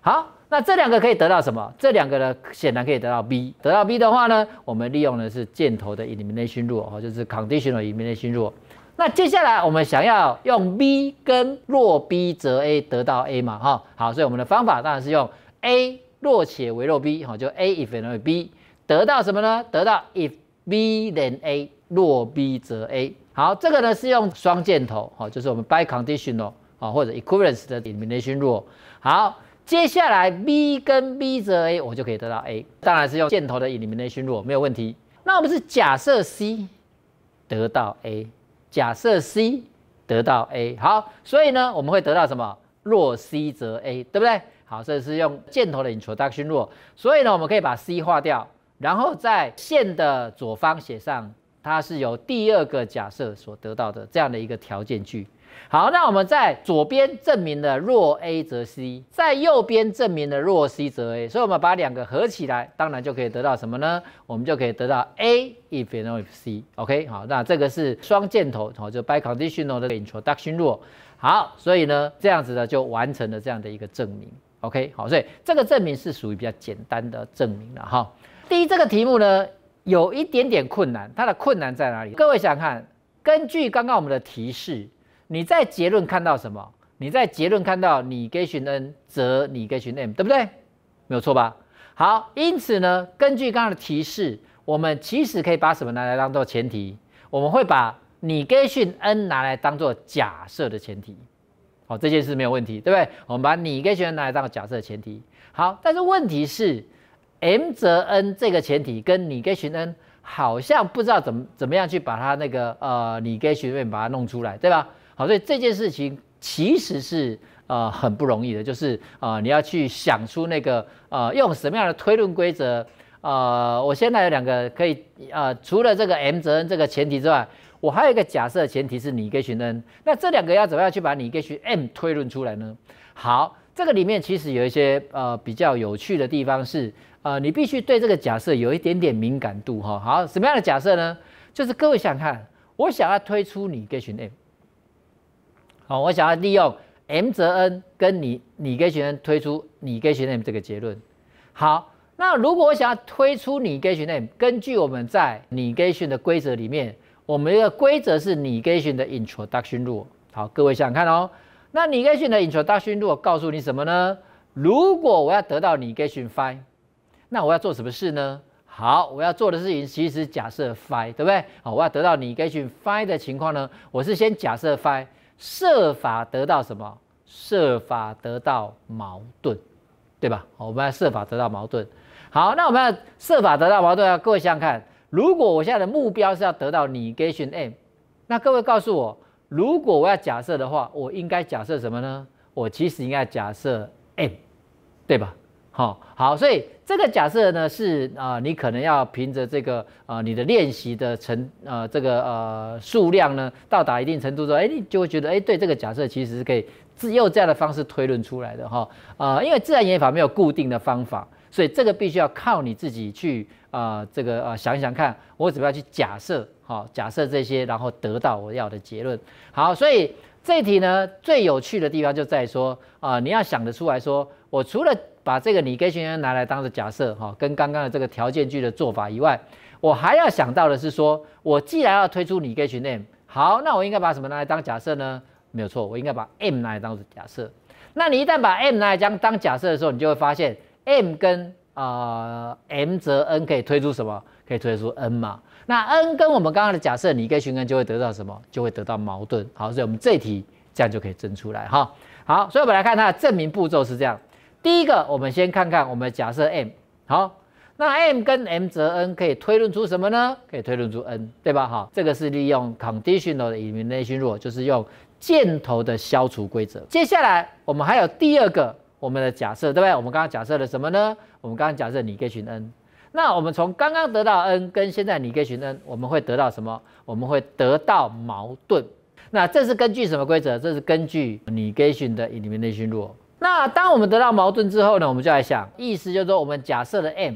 好。那这两个可以得到什么？这两个呢，显然可以得到 b。得到 b 的话呢，我们利用的是箭头的隐明内心弱，哈，就是 conditional elimination 明 u l 弱。那接下来我们想要用 b 跟若 b 则 a 得到 a 嘛，哈，好，所以我们的方法当然是用 a 若且为若 b，哈，就 a if and y b 得到什么呢？得到 if b then a，若 b 则 a。好，这个呢是用双箭头，哈，就是我们 bi conditional，啊，或者 equivalence 的 elimination 明 u l 弱，好。接下来，b 跟 b 则 a，我就可以得到 a，当然是用箭头的引里面内削弱，没有问题。那我们是假设 c 得到 a，假设 c 得到 a，好，所以呢，我们会得到什么？若 c 则 a，对不对？好，这是用箭头的引出大削弱。所以呢，我们可以把 c 划掉，然后在线的左方写上它是由第二个假设所得到的这样的一个条件句。好，那我们在左边证明了若 a 则 c，在右边证明了若 c 则 a，所以，我们把两个合起来，当然就可以得到什么呢？我们就可以得到 a if and n o if c。OK，好，那这个是双箭头，好，就 by conditional 的 introduction。rule。好，所以呢，这样子呢，就完成了这样的一个证明。OK，好，所以这个证明是属于比较简单的证明了哈。第一，这个题目呢，有一点点困难，它的困难在哪里？各位想想看，根据刚刚我们的提示。你在结论看到什么？你在结论看到你 g e 选 n，则你 g e 选 m，对不对？没有错吧？好，因此呢，根据刚刚的提示，我们其实可以把什么拿来当做前提？我们会把你 g e n 拿来当做假设的前提。好，这件事没有问题，对不对？我们把你 g e n 选拿来当做假设的前提。好，但是问题是 m 则 n 这个前提跟你 g e 选 n 好像不知道怎么怎么样去把它那个呃你 get n 把它弄出来，对吧？好，所以这件事情其实是呃很不容易的，就是啊你要去想出那个呃用什么样的推论规则呃，我现在有两个可以呃，除了这个 M 责任这个前提之外，我还有一个假设前提是你 get n，那这两个要怎么样去把你 get m 推论出来呢？好，这个里面其实有一些呃比较有趣的地方是呃，你必须对这个假设有一点点敏感度哈。好，什么样的假设呢？就是各位想看，我想要推出你 get m。好，我想要利用 m 泽 n，跟你，你跟学生推出你跟学生这个结论。好，那如果我想要推出你跟学生，根据我们在你跟学的规则里面，我们的规则是你跟学的 introduction rule。好，各位想想看哦，那你跟学的 introduction rule 告诉你什么呢？如果我要得到你跟学 fine，那我要做什么事呢？好，我要做的事情其实假设 phi，对不对？好，我要得到你跟学 f phi 的情况呢，我是先假设 phi。设法得到什么？设法得到矛盾，对吧？我们要设法得到矛盾。好，那我们要设法得到矛盾啊！各位想看，如果我现在的目标是要得到 negation M，那各位告诉我，如果我要假设的话，我应该假设什么呢？我其实应该假设 M，对吧？好，好，所以这个假设呢是呃，你可能要凭着这个呃，你的练习的程呃，这个呃数量呢，到达一定程度之后，哎，你就会觉得哎，对这个假设其实是可以自用这样的方式推论出来的哈，啊，因为自然演法没有固定的方法，所以这个必须要靠你自己去啊，这个啊想一想看，我怎么样去假设哈，假设这些，然后得到我要的结论。好，所以。这题呢最有趣的地方就在说啊，你要想得出来说，我除了把这个你 i o n 拿来当做假设哈，跟刚刚的这个条件句的做法以外，我还要想到的是说，我既然要推出你 a m e 好，那我应该把什么拿来当假设呢？没有错，我应该把 m 拿来当做假设。那你一旦把 m 拿来将当假设的时候，你就会发现 m 跟啊 m 者 n 可以推出什么？可以推出 n 嘛。那 n 跟我们刚刚的假设，你跟 n 就会得到什么？就会得到矛盾。好，所以我们这一题这样就可以证出来哈。好，所以我们来看它的证明步骤是这样。第一个，我们先看看我们假设 m 好，那 m 跟 m 则 n 可以推论出什么呢？可以推论出 n 对吧？哈，这个是利用 conditional 的 elimination rule，就是用箭头的消除规则。接下来我们还有第二个，我们的假设对不对？我们刚刚假设了什么呢？我们刚刚假设你跟 n 那我们从刚刚得到 n，跟现在你给 g n 我们会得到什么？我们会得到矛盾。那这是根据什么规则？这是根据 negation 的里面内循路。那当我们得到矛盾之后呢？我们就来想，意思就是说，我们假设的 m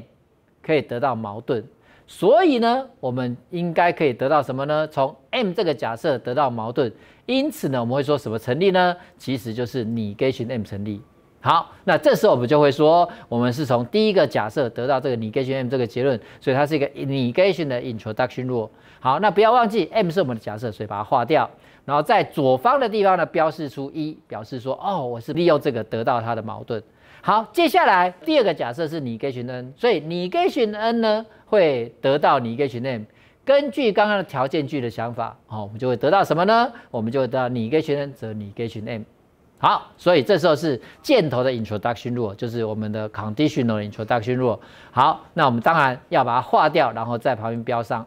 可以得到矛盾，所以呢，我们应该可以得到什么呢？从 m 这个假设得到矛盾，因此呢，我们会说什么成立呢？其实就是 negation m 成立。好，那这时候我们就会说，我们是从第一个假设得到这个 negation m 这个结论，所以它是一个 negation 的 introduction rule。好，那不要忘记 m 是我们的假设，所以把它划掉。然后在左方的地方呢，标示出一，表示说，哦，我是利用这个得到它的矛盾。好，接下来第二个假设是 negation n，所以 negation n 呢会得到 negation m。根据刚刚的条件句的想法，好，我们就会得到什么呢？我们就会得到 negation n 则 negation m。好，所以这时候是箭头的 introduction rule，就是我们的 conditional introduction rule。好，那我们当然要把它划掉，然后在旁边标上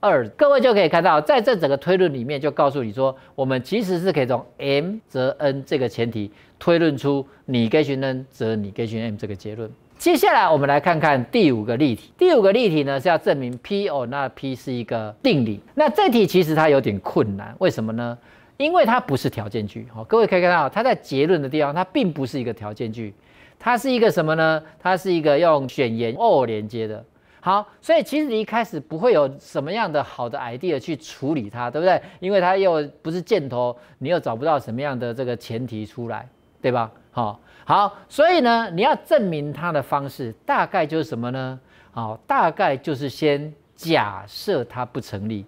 二，各位就可以看到，在这整个推论里面，就告诉你说，我们其实是可以从 m 则 n 这个前提推论出你 get n 则你 get m 这个结论。接下来我们来看看第五个例题。第五个例题呢是要证明 p，哦，那 p 是一个定理。那这题其实它有点困难，为什么呢？因为它不是条件句，好，各位可以看到，它在结论的地方，它并不是一个条件句，它是一个什么呢？它是一个用选言 or 连接的，好，所以其实你一开始不会有什么样的好的 idea 去处理它，对不对？因为它又不是箭头，你又找不到什么样的这个前提出来，对吧？好，好，所以呢，你要证明它的方式大概就是什么呢？好，大概就是先假设它不成立。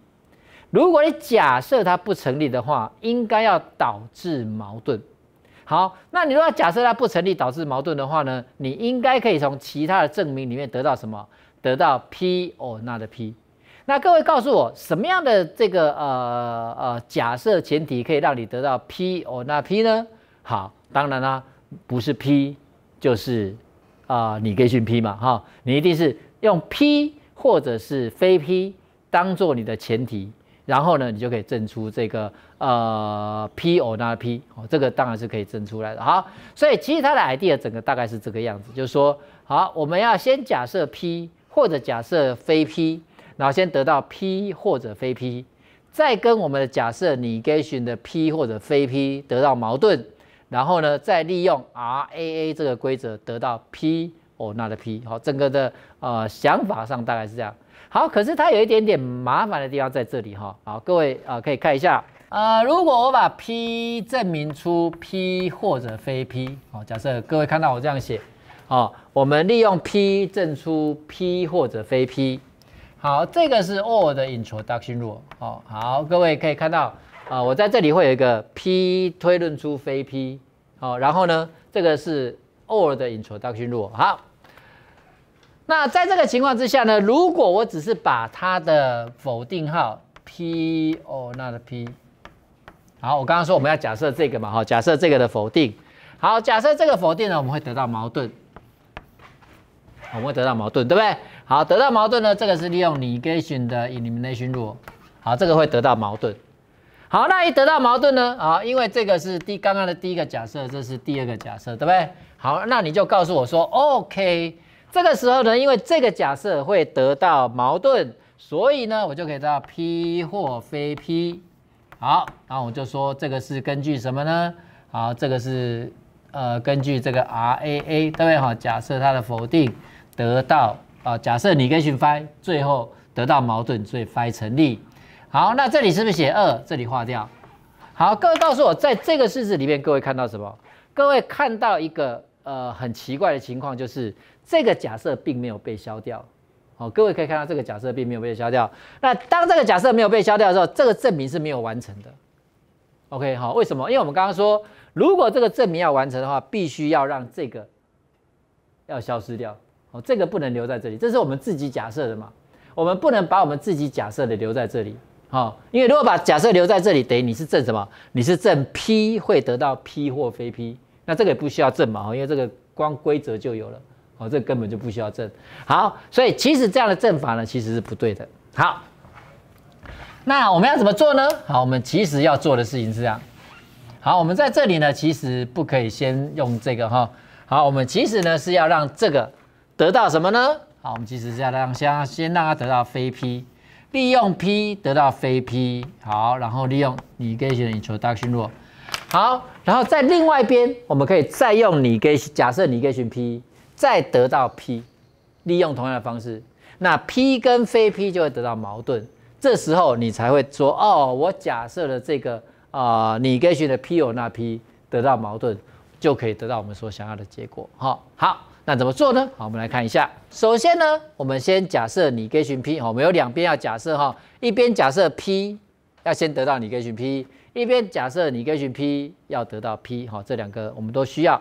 如果你假设它不成立的话，应该要导致矛盾。好，那你如果假设它不成立导致矛盾的话呢？你应该可以从其他的证明里面得到什么？得到 p or not p。那各位告诉我，什么样的这个呃呃假设前提可以让你得到 p or not p 呢？好，当然啦，不是 p 就是啊，你以选 p 嘛，哈，你一定是用 p 或者是非 p 当作你的前提。然后呢，你就可以证出这个呃 P 或那 P，哦，这个当然是可以证出来的。好，所以其实它的 idea 整个大概是这个样子，就是说，好，我们要先假设 P 或者假设非 P，然后先得到 P 或者非 P，再跟我们的假设 negation 的 P 或者非 P 得到矛盾，然后呢，再利用 RAA 这个规则得到 P，哦，那的 P，好，整个的呃想法上大概是这样。好，可是它有一点点麻烦的地方在这里哈。好，各位啊，可以看一下，呃，如果我把 P 证明出 P 或者非 P，哦，假设各位看到我这样写，哦，我们利用 P 证出 P 或者非 P，好，这个是 All 的 Introduction Rule，哦，好，各位可以看到，啊，我在这里会有一个 P 推论出非 P，哦，然后呢，这个是 All 的 Introduction Rule，好。那在这个情况之下呢，如果我只是把它的否定号 p 哦，那的 p，好，我刚刚说我们要假设这个嘛，好，假设这个的否定，好，假设这个否定呢，我们会得到矛盾，我们会得到矛盾，对不对？好，得到矛盾呢，这个是利用 negation 的 elimination rule，好，这个会得到矛盾。好，那一得到矛盾呢，啊，因为这个是第刚刚的第一个假设，这是第二个假设，对不对？好，那你就告诉我说，OK。这个时候呢，因为这个假设会得到矛盾，所以呢，我就可以知道 p 或非 p。好，那我就说这个是根据什么呢？好，这个是呃根据这个 RAA。不对？好，假设它的否定得到呃，假设你跟据 phi 最后得到矛盾，所以 phi 成立。好，那这里是不是写二？这里划掉。好，各位告诉我，在这个式子里面，各位看到什么？各位看到一个呃很奇怪的情况，就是。这个假设并没有被消掉，好，各位可以看到这个假设并没有被消掉。那当这个假设没有被消掉的时候，这个证明是没有完成的。OK，好，为什么？因为我们刚刚说，如果这个证明要完成的话，必须要让这个要消失掉。哦，这个不能留在这里，这是我们自己假设的嘛？我们不能把我们自己假设的留在这里。好，因为如果把假设留在这里，等于你是证什么？你是证 P 会得到 P 或非 P，那这个也不需要证嘛，因为这个光规则就有了。哦，这根本就不需要证。好，所以其实这样的证法呢，其实是不对的。好，那我们要怎么做呢？好，我们其实要做的事情是这样。好，我们在这里呢，其实不可以先用这个哈。好，我们其实呢是要让这个得到什么呢？好，我们其实要让先先让它得到非 p，利用 p 得到非 p。好，然后利用逆推引求达逊诺。好，然后在另外一边，我们可以再用逆推假设逆推 p。再得到 p，利用同样的方式，那 p 跟非 p 就会得到矛盾，这时候你才会说，哦，我假设了这个，啊，你跟选的 p 有那 p 得到矛盾，就可以得到我们所想要的结果，哈，好，那怎么做呢？好，我们来看一下，首先呢，我们先假设你跟选 p，我们有两边要假设，哈，一边假设 p 要先得到你跟选 p，一边假设你跟选 p 要得到 p，哈，这两个我们都需要。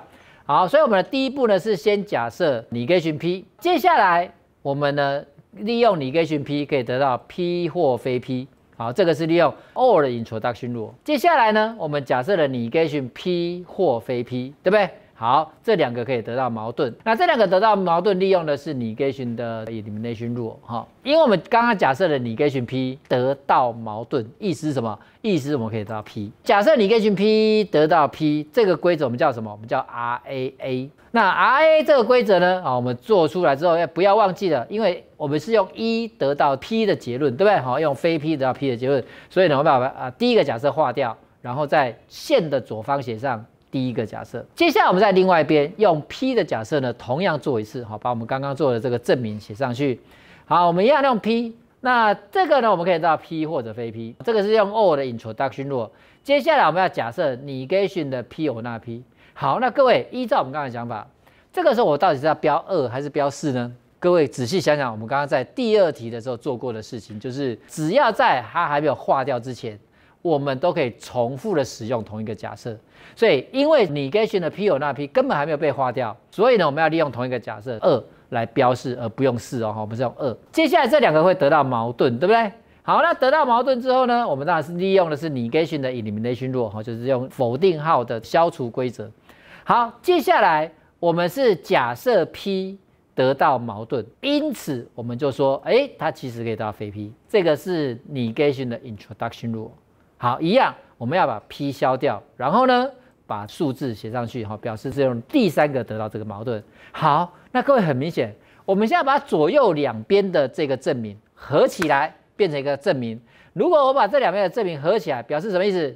好，所以我们的第一步呢是先假设拟 e g a p，接下来我们呢利用拟 e g a p 可以得到 p 或非 p，好，这个是利用 or 的 introduct rule。接下来呢，我们假设了拟 e g a p 或非 p，对不对？好，这两个可以得到矛盾。那这两个得到矛盾，利用的是 negation 的 l i i m n a 里面内循路哈。因为我们刚刚假设的 negation p 得到矛盾，意思是什么？意思是我们可以得到 p。假设 negation p 得到 p，这个规则我们叫什么？我们叫 RAA。那 RAA 这个规则呢？啊，我们做出来之后要不要忘记了？因为我们是用一得到 p 的结论，对不对？好，用非 p 得到 p 的结论，所以呢，我们把啊第一个假设划掉，然后在线的左方写上。第一个假设，接下来我们在另外一边用 p 的假设呢，同样做一次，好，把我们刚刚做的这个证明写上去。好，我们一样用 p，那这个呢，我们可以知道 p 或者非 p，这个是用 O 的 introduction。rule。接下来我们要假设 negation 的 p 或那 p。好，那各位依照我们刚才想法，这个时候我到底是要标二还是标四呢？各位仔细想想，我们刚刚在第二题的时候做过的事情，就是只要在它还没有化掉之前。我们都可以重复的使用同一个假设，所以因为 negation 的 p 有那 p 根本还没有被花掉，所以呢，我们要利用同一个假设二来标示，而不用四哦，我们是用二。接下来这两个会得到矛盾，对不对？好，那得到矛盾之后呢，我们当然是利用的是 negation 的 e l i m i n a t i o n rule 哈，就是用否定号的消除规则。好，接下来我们是假设 p 得到矛盾，因此我们就说，哎，它其实可以到非 p，这个是 negation 的 introduction rule。好，一样，我们要把 P 消掉，然后呢，把数字写上去，哈，表示是用第三个得到这个矛盾。好，那各位很明显，我们现在把左右两边的这个证明合起来变成一个证明。如果我把这两边的证明合起来，表示什么意思？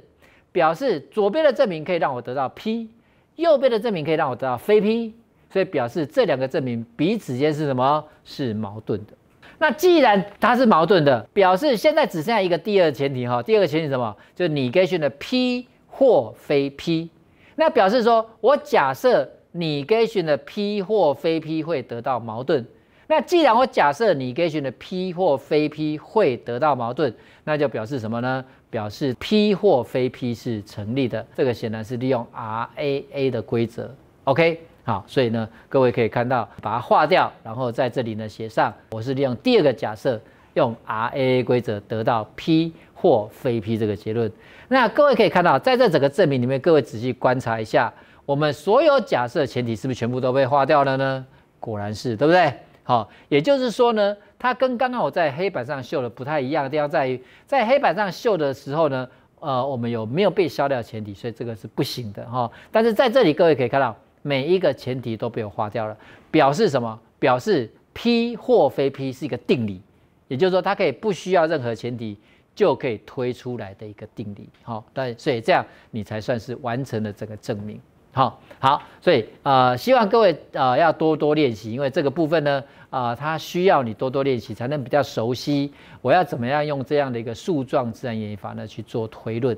表示左边的证明可以让我得到 P，右边的证明可以让我得到非 P，所以表示这两个证明彼此间是什么？是矛盾的。那既然它是矛盾的，表示现在只剩下一个第二前提哈。第二个前提什么？就是你给选的 p 或非 p，那表示说我假设你给选的 p 或非 p 会得到矛盾。那既然我假设你给选的 p 或非 p 会得到矛盾，那就表示什么呢？表示 p 或非 p 是成立的。这个显然是利用 RAA 的规则，OK。好，所以呢，各位可以看到，把它划掉，然后在这里呢写上，我是利用第二个假设，用 RAA 规则得到 P 或非 P 这个结论。那各位可以看到，在这整个证明里面，各位仔细观察一下，我们所有假设前提是不是全部都被划掉了呢？果然是，对不对？好，也就是说呢，它跟刚刚我在黑板上秀的不太一样的地方在于，在黑板上秀的时候呢，呃，我们有没有被消掉前提，所以这个是不行的哈。但是在这里，各位可以看到。每一个前提都被我划掉了，表示什么？表示 P 或非 P 是一个定理，也就是说，它可以不需要任何前提就可以推出来的一个定理。好，对，所以这样你才算是完成了这个证明。好，好，所以呃，希望各位呃要多多练习，因为这个部分呢，啊，它需要你多多练习才能比较熟悉。我要怎么样用这样的一个树状自然演绎法呢去做推论？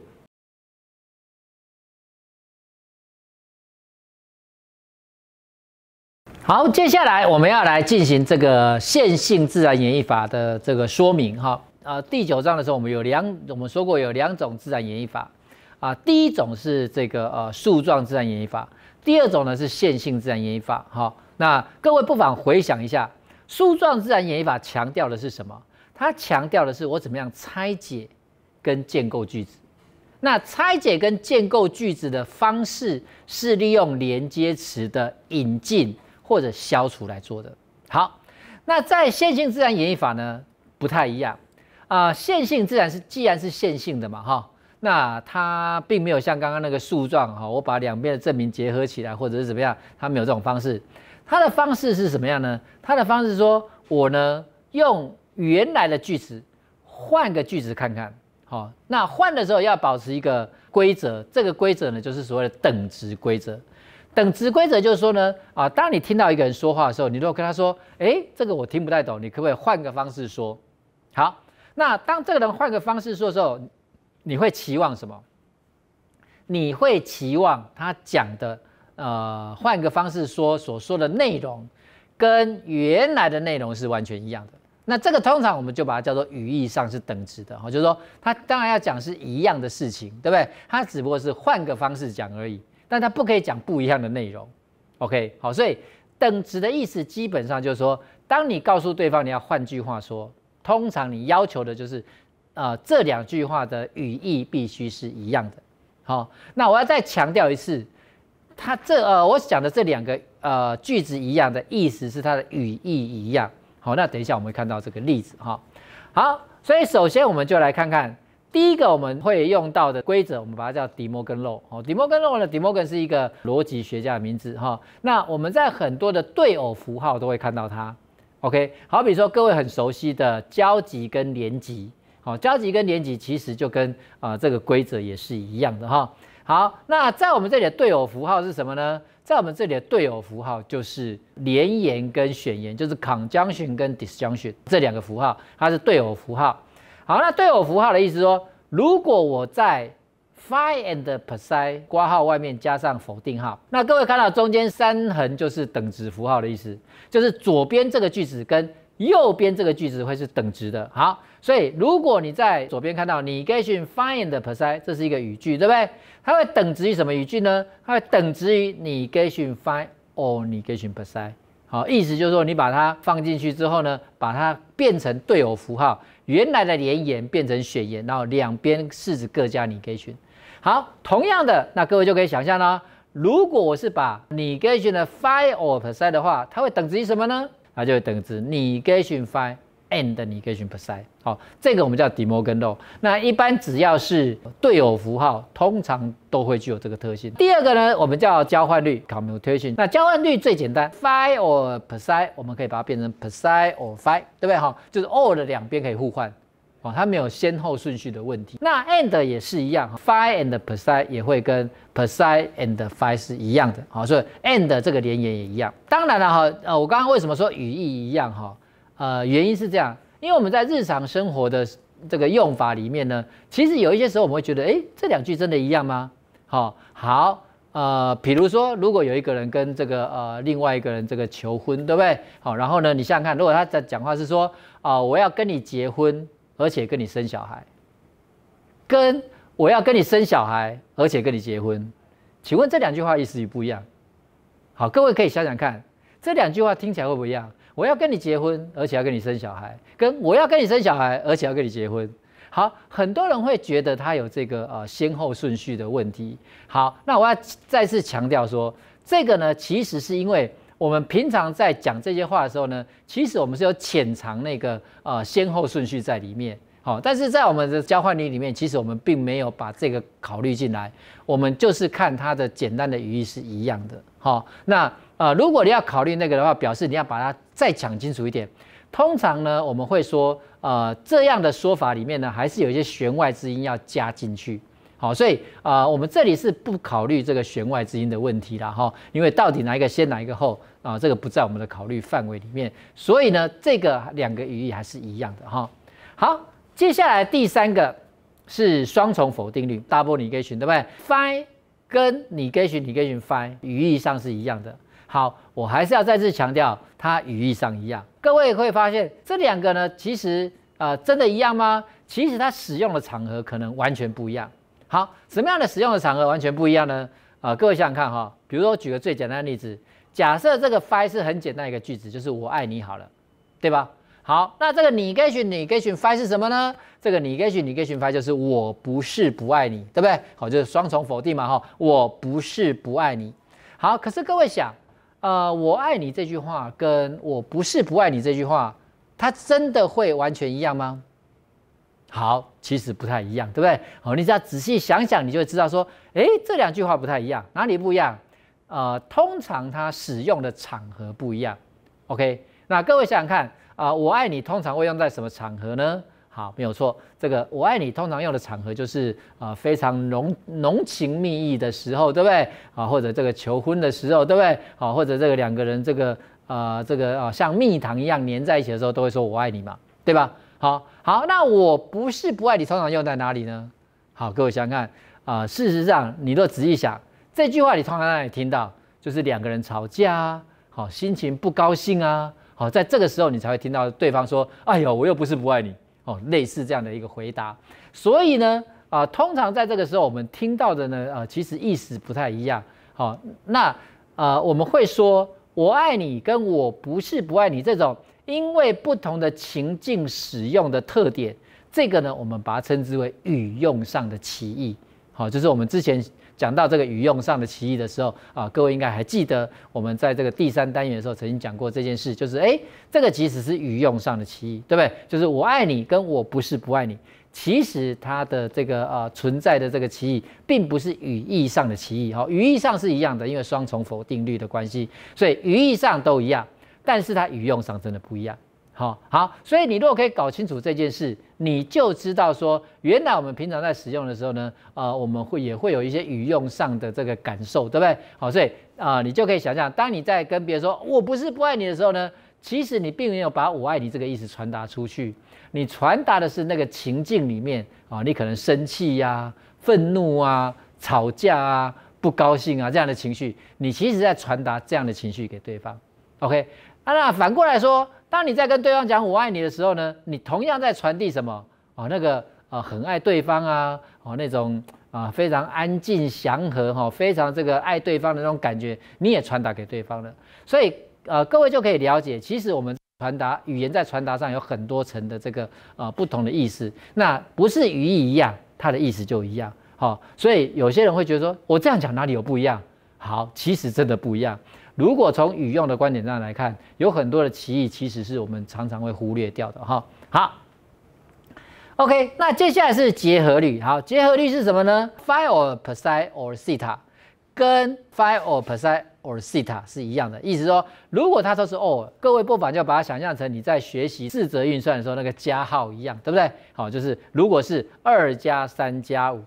好，接下来我们要来进行这个线性自然演绎法的这个说明哈。呃，第九章的时候，我们有两，我们说过有两种自然演绎法啊。第一种是这个呃树状自然演绎法，第二种呢是线性自然演绎法。哈，那各位不妨回想一下，树状自然演绎法强调的是什么？它强调的是我怎么样拆解跟建构句子。那拆解跟建构句子的方式是利用连接词的引进。或者消除来做的好，那在线性自然演绎法呢不太一样啊。线性自然是既然是线性的嘛，哈，那它并没有像刚刚那个树状哈，我把两边的证明结合起来，或者是怎么样，它没有这种方式。它的方式是什么样呢？它的方式说我呢用原来的句子换个句子看看，好，那换的时候要保持一个规则，这个规则呢就是所谓的等值规则。等值规则就是说呢，啊，当你听到一个人说话的时候，你如果跟他说，哎，这个我听不太懂，你可不可以换个方式说？好，那当这个人换个方式说的时候，你会期望什么？你会期望他讲的，呃，换个方式说所说的内容，跟原来的内容是完全一样的。那这个通常我们就把它叫做语义上是等值的，哈，就是说他当然要讲是一样的事情，对不对？他只不过是换个方式讲而已。但它不可以讲不一样的内容，OK，好，所以等值的意思基本上就是说，当你告诉对方你要，换句话说，通常你要求的就是，啊，这两句话的语义必须是一样的。好，那我要再强调一次，他这呃，我讲的这两个呃句子一样的意思，是它的语义一样。好，那等一下我们会看到这个例子哈。好，所以首先我们就来看看。第一个我们会用到的规则，我们把它叫 d e m o g 德摩根漏哦。n l 根 w 呢，g 摩 n 是一个逻辑学家的名字哈。那我们在很多的对偶符号都会看到它。OK，好比说各位很熟悉的交集跟连集，好，交集跟连集其实就跟啊这个规则也是一样的哈。好，那在我们这里的对偶符号是什么呢？在我们这里的对偶符号就是连言跟选言，就是 conjunction 跟 disjunction 这两个符号，它是对偶符号。好，那对偶符号的意思说，如果我在 fine and precise 括号外面加上否定号，那各位看到中间三横就是等值符号的意思，就是左边这个句子跟右边这个句子会是等值的。好，所以如果你在左边看到 negation fine and precise，这是一个语句，对不对？它会等值于什么语句呢？它会等值于 negation fine or negation p r c i 哦，意思就是说，你把它放进去之后呢，把它变成对偶符号，原来的连言变成选言，然后两边式子各加你给 g a 好，同样的，那各位就可以想象呢，如果我是把你给 g a f i o n phi or p s 的话，它会等值于什么呢？它就会等值你给 g a i o e i And negation p e side，好，这个我们叫 d e m o r g a n 摩根律。那一般只要是对偶符号，通常都会具有这个特性。第二个呢，我们叫交换率 c o m m u t a t i o n 那交换率最简单，phi or per side，我们可以把它变成 per side or phi，对不对？哈，就是 o l 的两边可以互换，哦，它没有先后顺序的问题。那 and 也是一样，phi and per side 也会跟 per side and phi 是一样的，好，所以 and 这个连言也一样。当然了，哈，呃，我刚刚为什么说语义一样，哈？呃，原因是这样，因为我们在日常生活的这个用法里面呢，其实有一些时候我们会觉得，哎，这两句真的一样吗？好好，呃，比如说如果有一个人跟这个呃另外一个人这个求婚，对不对？好，然后呢，你想想看，如果他在讲话是说，啊，我要跟你结婚，而且跟你生小孩，跟我要跟你生小孩，而且跟你结婚，请问这两句话意思不一样？好，各位可以想想看，这两句话听起来会不一样。我要跟你结婚，而且要跟你生小孩。跟我要跟你生小孩，而且要跟你结婚。好，很多人会觉得他有这个呃先后顺序的问题。好，那我要再次强调说，这个呢，其实是因为我们平常在讲这些话的时候呢，其实我们是有潜藏那个呃先后顺序在里面。好，但是在我们的交换里里面，其实我们并没有把这个考虑进来，我们就是看它的简单的语义是一样的。好，那呃，如果你要考虑那个的话，表示你要把它。再讲清楚一点，通常呢，我们会说，呃，这样的说法里面呢，还是有一些弦外之音要加进去，好，所以啊，我们这里是不考虑这个弦外之音的问题啦，哈，因为到底哪一个先，哪一个后啊，这个不在我们的考虑范围里面，所以呢，这个两个语义还是一样的哈。好，接下来第三个是双重否定律，double negation，对不对 i n i 跟 negation，negation fine 语义上是一样的。好，我还是要再次强调，它语义上一样。各位会发现这两个呢，其实啊，真的一样吗？其实它使用的场合可能完全不一样。好，什么样的使用的场合完全不一样呢？啊，各位想想看哈，比如说举个最简单的例子，假设这个 I 是很简单一个句子，就是我爱你好了，对吧？好，那这个你 g a t i o n e get i o f I 是什么呢？这个你 g a t i o n e get i o f I 就是我不是不爱你，对不对？好，就是双重否定嘛哈，我不是不爱你。好，可是各位想。呃，我爱你这句话，跟我不是不爱你这句话，它真的会完全一样吗？好，其实不太一样，对不对？好，你只要仔细想想，你就会知道说，哎，这两句话不太一样，哪里不一样？呃，通常它使用的场合不一样。OK，那各位想想看，啊，我爱你通常会用在什么场合呢？好，没有错。这个“我爱你”通常用的场合就是啊，非常浓浓情蜜意的时候，对不对？啊，或者这个求婚的时候，对不对？好，或者这个两个人这个呃，这个啊，像蜜糖一样粘在一起的时候，都会说“我爱你”嘛，对吧？好好，那我不是不爱你，通常用在哪里呢？好，各位想想看啊，事实上你都仔细想，这句话你通常哪里听到？就是两个人吵架，好，心情不高兴啊，好，在这个时候你才会听到对方说：“哎呦，我又不是不爱你。”哦，类似这样的一个回答，所以呢，啊，通常在这个时候我们听到的呢，呃，其实意思不太一样。好，那呃，我们会说“我爱你”跟我不是不爱你这种，因为不同的情境使用的特点，这个呢，我们把它称之为语用上的歧义。好，这是我们之前。讲到这个语用上的歧义的时候啊，各位应该还记得我们在这个第三单元的时候曾经讲过这件事，就是哎，这个其实是语用上的歧义，对不对？就是我爱你跟我不是不爱你，其实它的这个呃存在的这个歧义，并不是语义上的歧义，哈，语义上是一样的，因为双重否定律的关系，所以语义上都一样，但是它语用上真的不一样，好，好，所以你如果可以搞清楚这件事。你就知道说，原来我们平常在使用的时候呢，呃，我们会也会有一些语用上的这个感受，对不对？好，所以啊，你就可以想象，当你在跟别人说“我不是不爱你”的时候呢，其实你并没有把我爱你这个意思传达出去，你传达的是那个情境里面啊，你可能生气呀、愤怒啊、吵架啊、不高兴啊这样的情绪，你其实在传达这样的情绪给对方。OK，啊，那反过来说。当你在跟对方讲“我爱你”的时候呢，你同样在传递什么哦，那个啊，很爱对方啊，哦，那种啊，非常安静祥和哈，非常这个爱对方的那种感觉，你也传达给对方了。所以呃，各位就可以了解，其实我们传达语言在传达上有很多层的这个啊不同的意思。那不是语义一样，它的意思就一样。好，所以有些人会觉得说我这样讲哪里有不一样？好，其实真的不一样。如果从语用的观点上来看，有很多的歧义，其实是我们常常会忽略掉的哈。好，OK，那接下来是结合律。好，结合律是什么呢？Phi or psi or theta 跟 Phi or psi or theta 是一样的，意思说，如果它都是 or，各位不妨就把它想象成你在学习四则运算的时候那个加号一样，对不对？好，就是如果是二加三加五。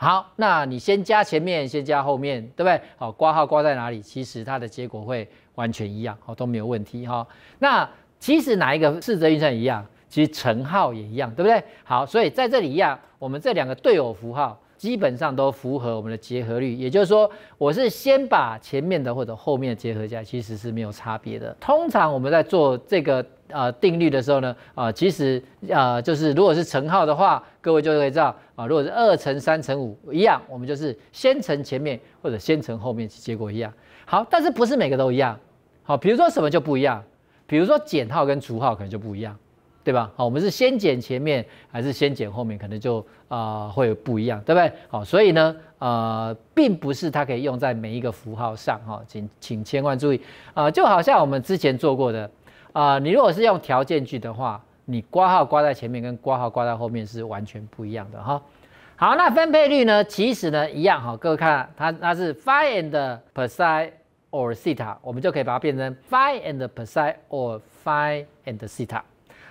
好，那你先加前面，先加后面，对不对？好，挂号挂在哪里，其实它的结果会完全一样，好都没有问题哈。那其实哪一个四则运算一样，其实乘号也一样，对不对？好，所以在这里一样，我们这两个对偶符号基本上都符合我们的结合律，也就是说，我是先把前面的或者后面的结合起来，其实是没有差别的。通常我们在做这个。啊，定律的时候呢，啊，其实啊，就是如果是乘号的话，各位就可以知道啊，如果是二乘三乘五一样，我们就是先乘前面或者先乘后面，结果一样。好，但是不是每个都一样。好，比如说什么就不一样，比如说减号跟除号可能就不一样，对吧？好，我们是先减前面还是先减后面，可能就啊会有不一样，对不对？好，所以呢，呃，并不是它可以用在每一个符号上哈，请请千万注意啊，就好像我们之前做过的。啊，你如果是用条件句的话，你挂号挂在前面跟挂号挂在后面是完全不一样的哈。好，那分配率呢？其实呢一样哈。各位看，它那是 phi and psi or theta，我们就可以把它变成 phi and psi or phi and theta。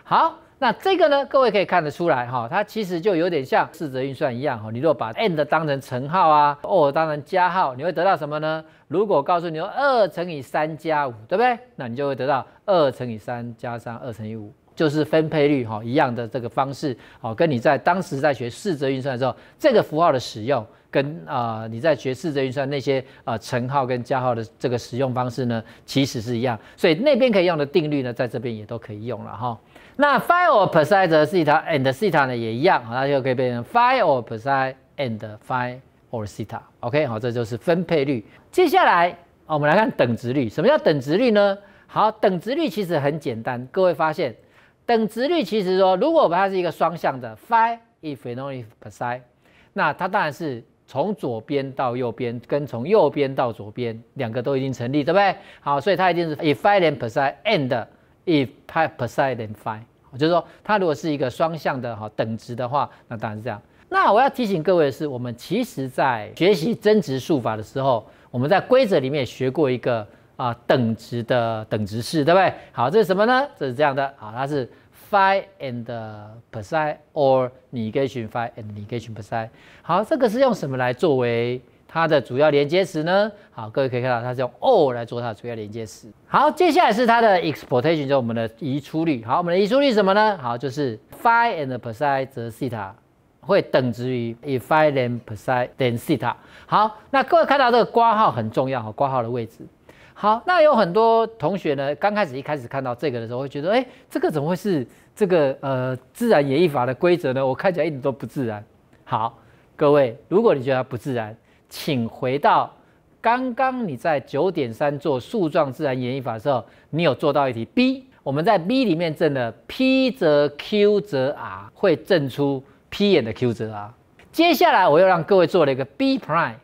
好。那这个呢？各位可以看得出来哈，它其实就有点像四则运算一样哈。你如果把 and 当成乘号啊，or 当成加号，你会得到什么呢？如果告诉你说二乘以三加五，对不对？那你就会得到二乘以三加上二乘以五，就是分配率哈。一样的这个方式好，跟你在当时在学四则运算的时候，这个符号的使用跟啊你在学四则运算那些啊乘号跟加号的这个使用方式呢，其实是一样。所以那边可以用的定律呢，在这边也都可以用了哈。那 phi or psi，则是它 and p 塔呢，也一样，那就可以变成 phi or psi and phi or p 塔。OK，好，这就是分配率。接下来，我们来看等值率。什么叫等值率呢？好，等值率其实很简单。各位发现，等值率其实说，如果它是一个双向的 phi if and only if psi，那它当然是从左边到右边，跟从右边到左边，两个都已经成立，对不对？好，所以它一定是 if i then psi and If pi p e s i d e and f i i e 就说它如果是一个双向的哈等值的话，那当然是这样。那我要提醒各位的是，我们其实在学习增值术法的时候，我们在规则里面也学过一个啊等值的等值式，对不对？好，这是什么呢？这是这样的，好，它是 phi and pluside or negation phi and negation pluside。好，这个是用什么来作为？它的主要连接词呢？好，各位可以看到它是用 or 来做它的主要连接词。好，接下来是它的 exportation，就是我们的移出率。好，我们的移出率什么呢？好，就是 phi and psi h e 西塔，会等值于 if phi then psi then 西塔。好，那各位看到这个括号很重要哈，括号的位置。好，那有很多同学呢，刚开始一开始看到这个的时候，会觉得，哎，这个怎么会是这个呃自然演绎法的规则呢？我看起来一点都不自然。好，各位，如果你觉得它不自然，请回到刚刚你在九点三做树状自然演绎法的时候，你有做到一题 B。我们在 B 里面证了 P 则 Q 则 R，会证出 P 演的 Q 则 R。接下来我又让各位做了一个 B prime，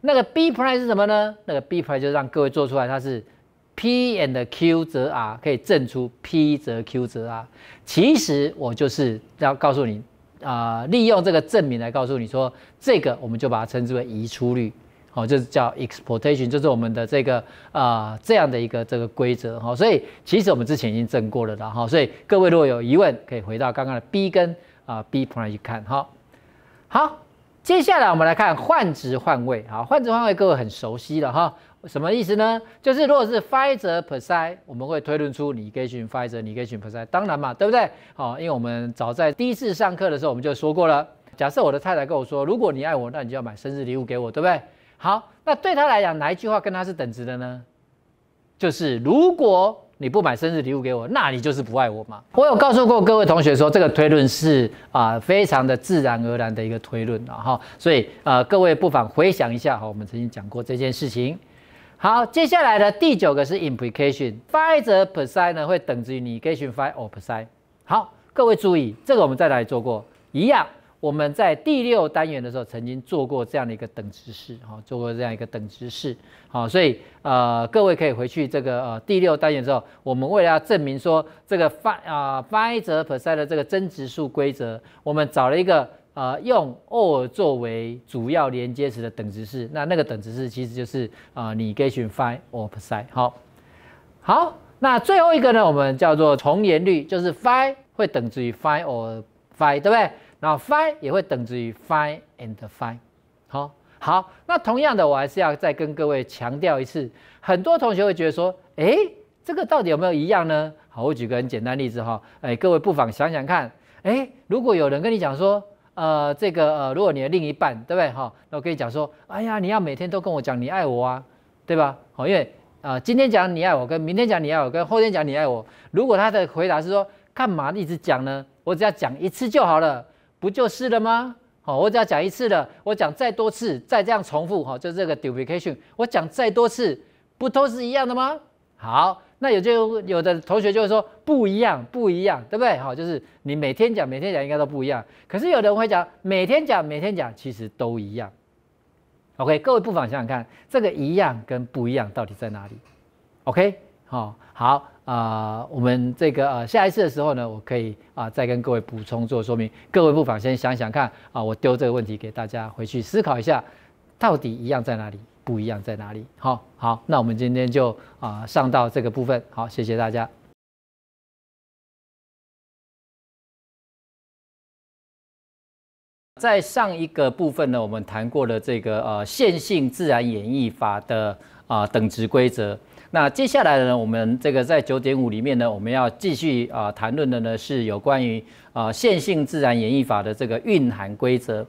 那个 B prime 是什么呢？那个 B prime 就让各位做出来，它是 P 演的 Q 则 R 可以证出 P 则 Q 则 R。其实我就是要告诉你。啊，利用这个证明来告诉你说，这个我们就把它称之为移出率，好，就是叫 exportation，就是我们的这个啊这样的一个这个规则哈。所以其实我们之前已经证过了的哈。所以各位如果有疑问，可以回到刚刚的 B 跟啊 B point 去看哈。好，接下来我们来看换值换位，好，换值换位各位很熟悉了哈。什么意思呢？就是如果是 Pfizer per side，我们会推论出 Negation Pfizer Negation per side。当然嘛，对不对？好，因为我们早在第一次上课的时候我们就说过了。假设我的太太跟我说，如果你爱我，那你就要买生日礼物给我，对不对？好，那对他来讲，哪一句话跟他是等值的呢？就是如果你不买生日礼物给我，那你就是不爱我嘛。我有告诉过各位同学说，这个推论是啊，非常的自然而然的一个推论，然后所以呃，各位不妨回想一下，哈，我们曾经讲过这件事情。好，接下来的第九个是 implication，phi 者 psi 呢会等值于 n e g a t i o n phi or psi。好，各位注意，这个我们再来做过，一样，我们在第六单元的时候曾经做过这样的一个等值式，哈，做过这样一个等值式，好，所以呃各位可以回去这个呃第六单元之后，我们为了要证明说这个 phi 啊 phi 者 psi 的这个真值数规则，我们找了一个。呃，用 or 作为主要连接词的等值式，那那个等值式其实就是啊，你给选 phi or psi 好好，那最后一个呢，我们叫做重言率，就是 phi 会等值于 phi or phi 对不对？然后 phi 也会等值于 phi and phi 好好，那同样的，我还是要再跟各位强调一次，很多同学会觉得说，哎，这个到底有没有一样呢？好，我举个很简单例子哈，哎，各位不妨想想看，哎，如果有人跟你讲说。呃，这个呃，如果你的另一半对不对哈？那我跟你讲说，哎呀，你要每天都跟我讲你爱我啊，对吧？好，因为呃，今天讲你爱我，跟明天讲你爱我，跟后天讲你爱我。如果他的回答是说，干嘛一直讲呢？我只要讲一次就好了，不就是了吗？好，我只要讲一次了，我讲再多次，再这样重复哈，就这个 duplication，我讲再多次，不都是一样的吗？好。那有就有的同学就会说不一样，不一样，对不对？好，就是你每天讲，每天讲应该都不一样。可是有的人会讲，每天讲，每天讲其实都一样。OK，各位不妨想想看，这个一样跟不一样到底在哪里？OK，好好啊，我们这个呃下一次的时候呢，我可以啊再跟各位补充做说明。各位不妨先想想看啊，我丢这个问题给大家回去思考一下，到底一样在哪里？不一样在哪里？好好，那我们今天就啊上到这个部分。好，谢谢大家。在上一个部分呢，我们谈过了这个呃线性自然演绎法的啊等值规则。那接下来呢，我们这个在九点五里面呢，我们要继续啊谈论的呢是有关于啊线性自然演绎法的这个蕴含规则。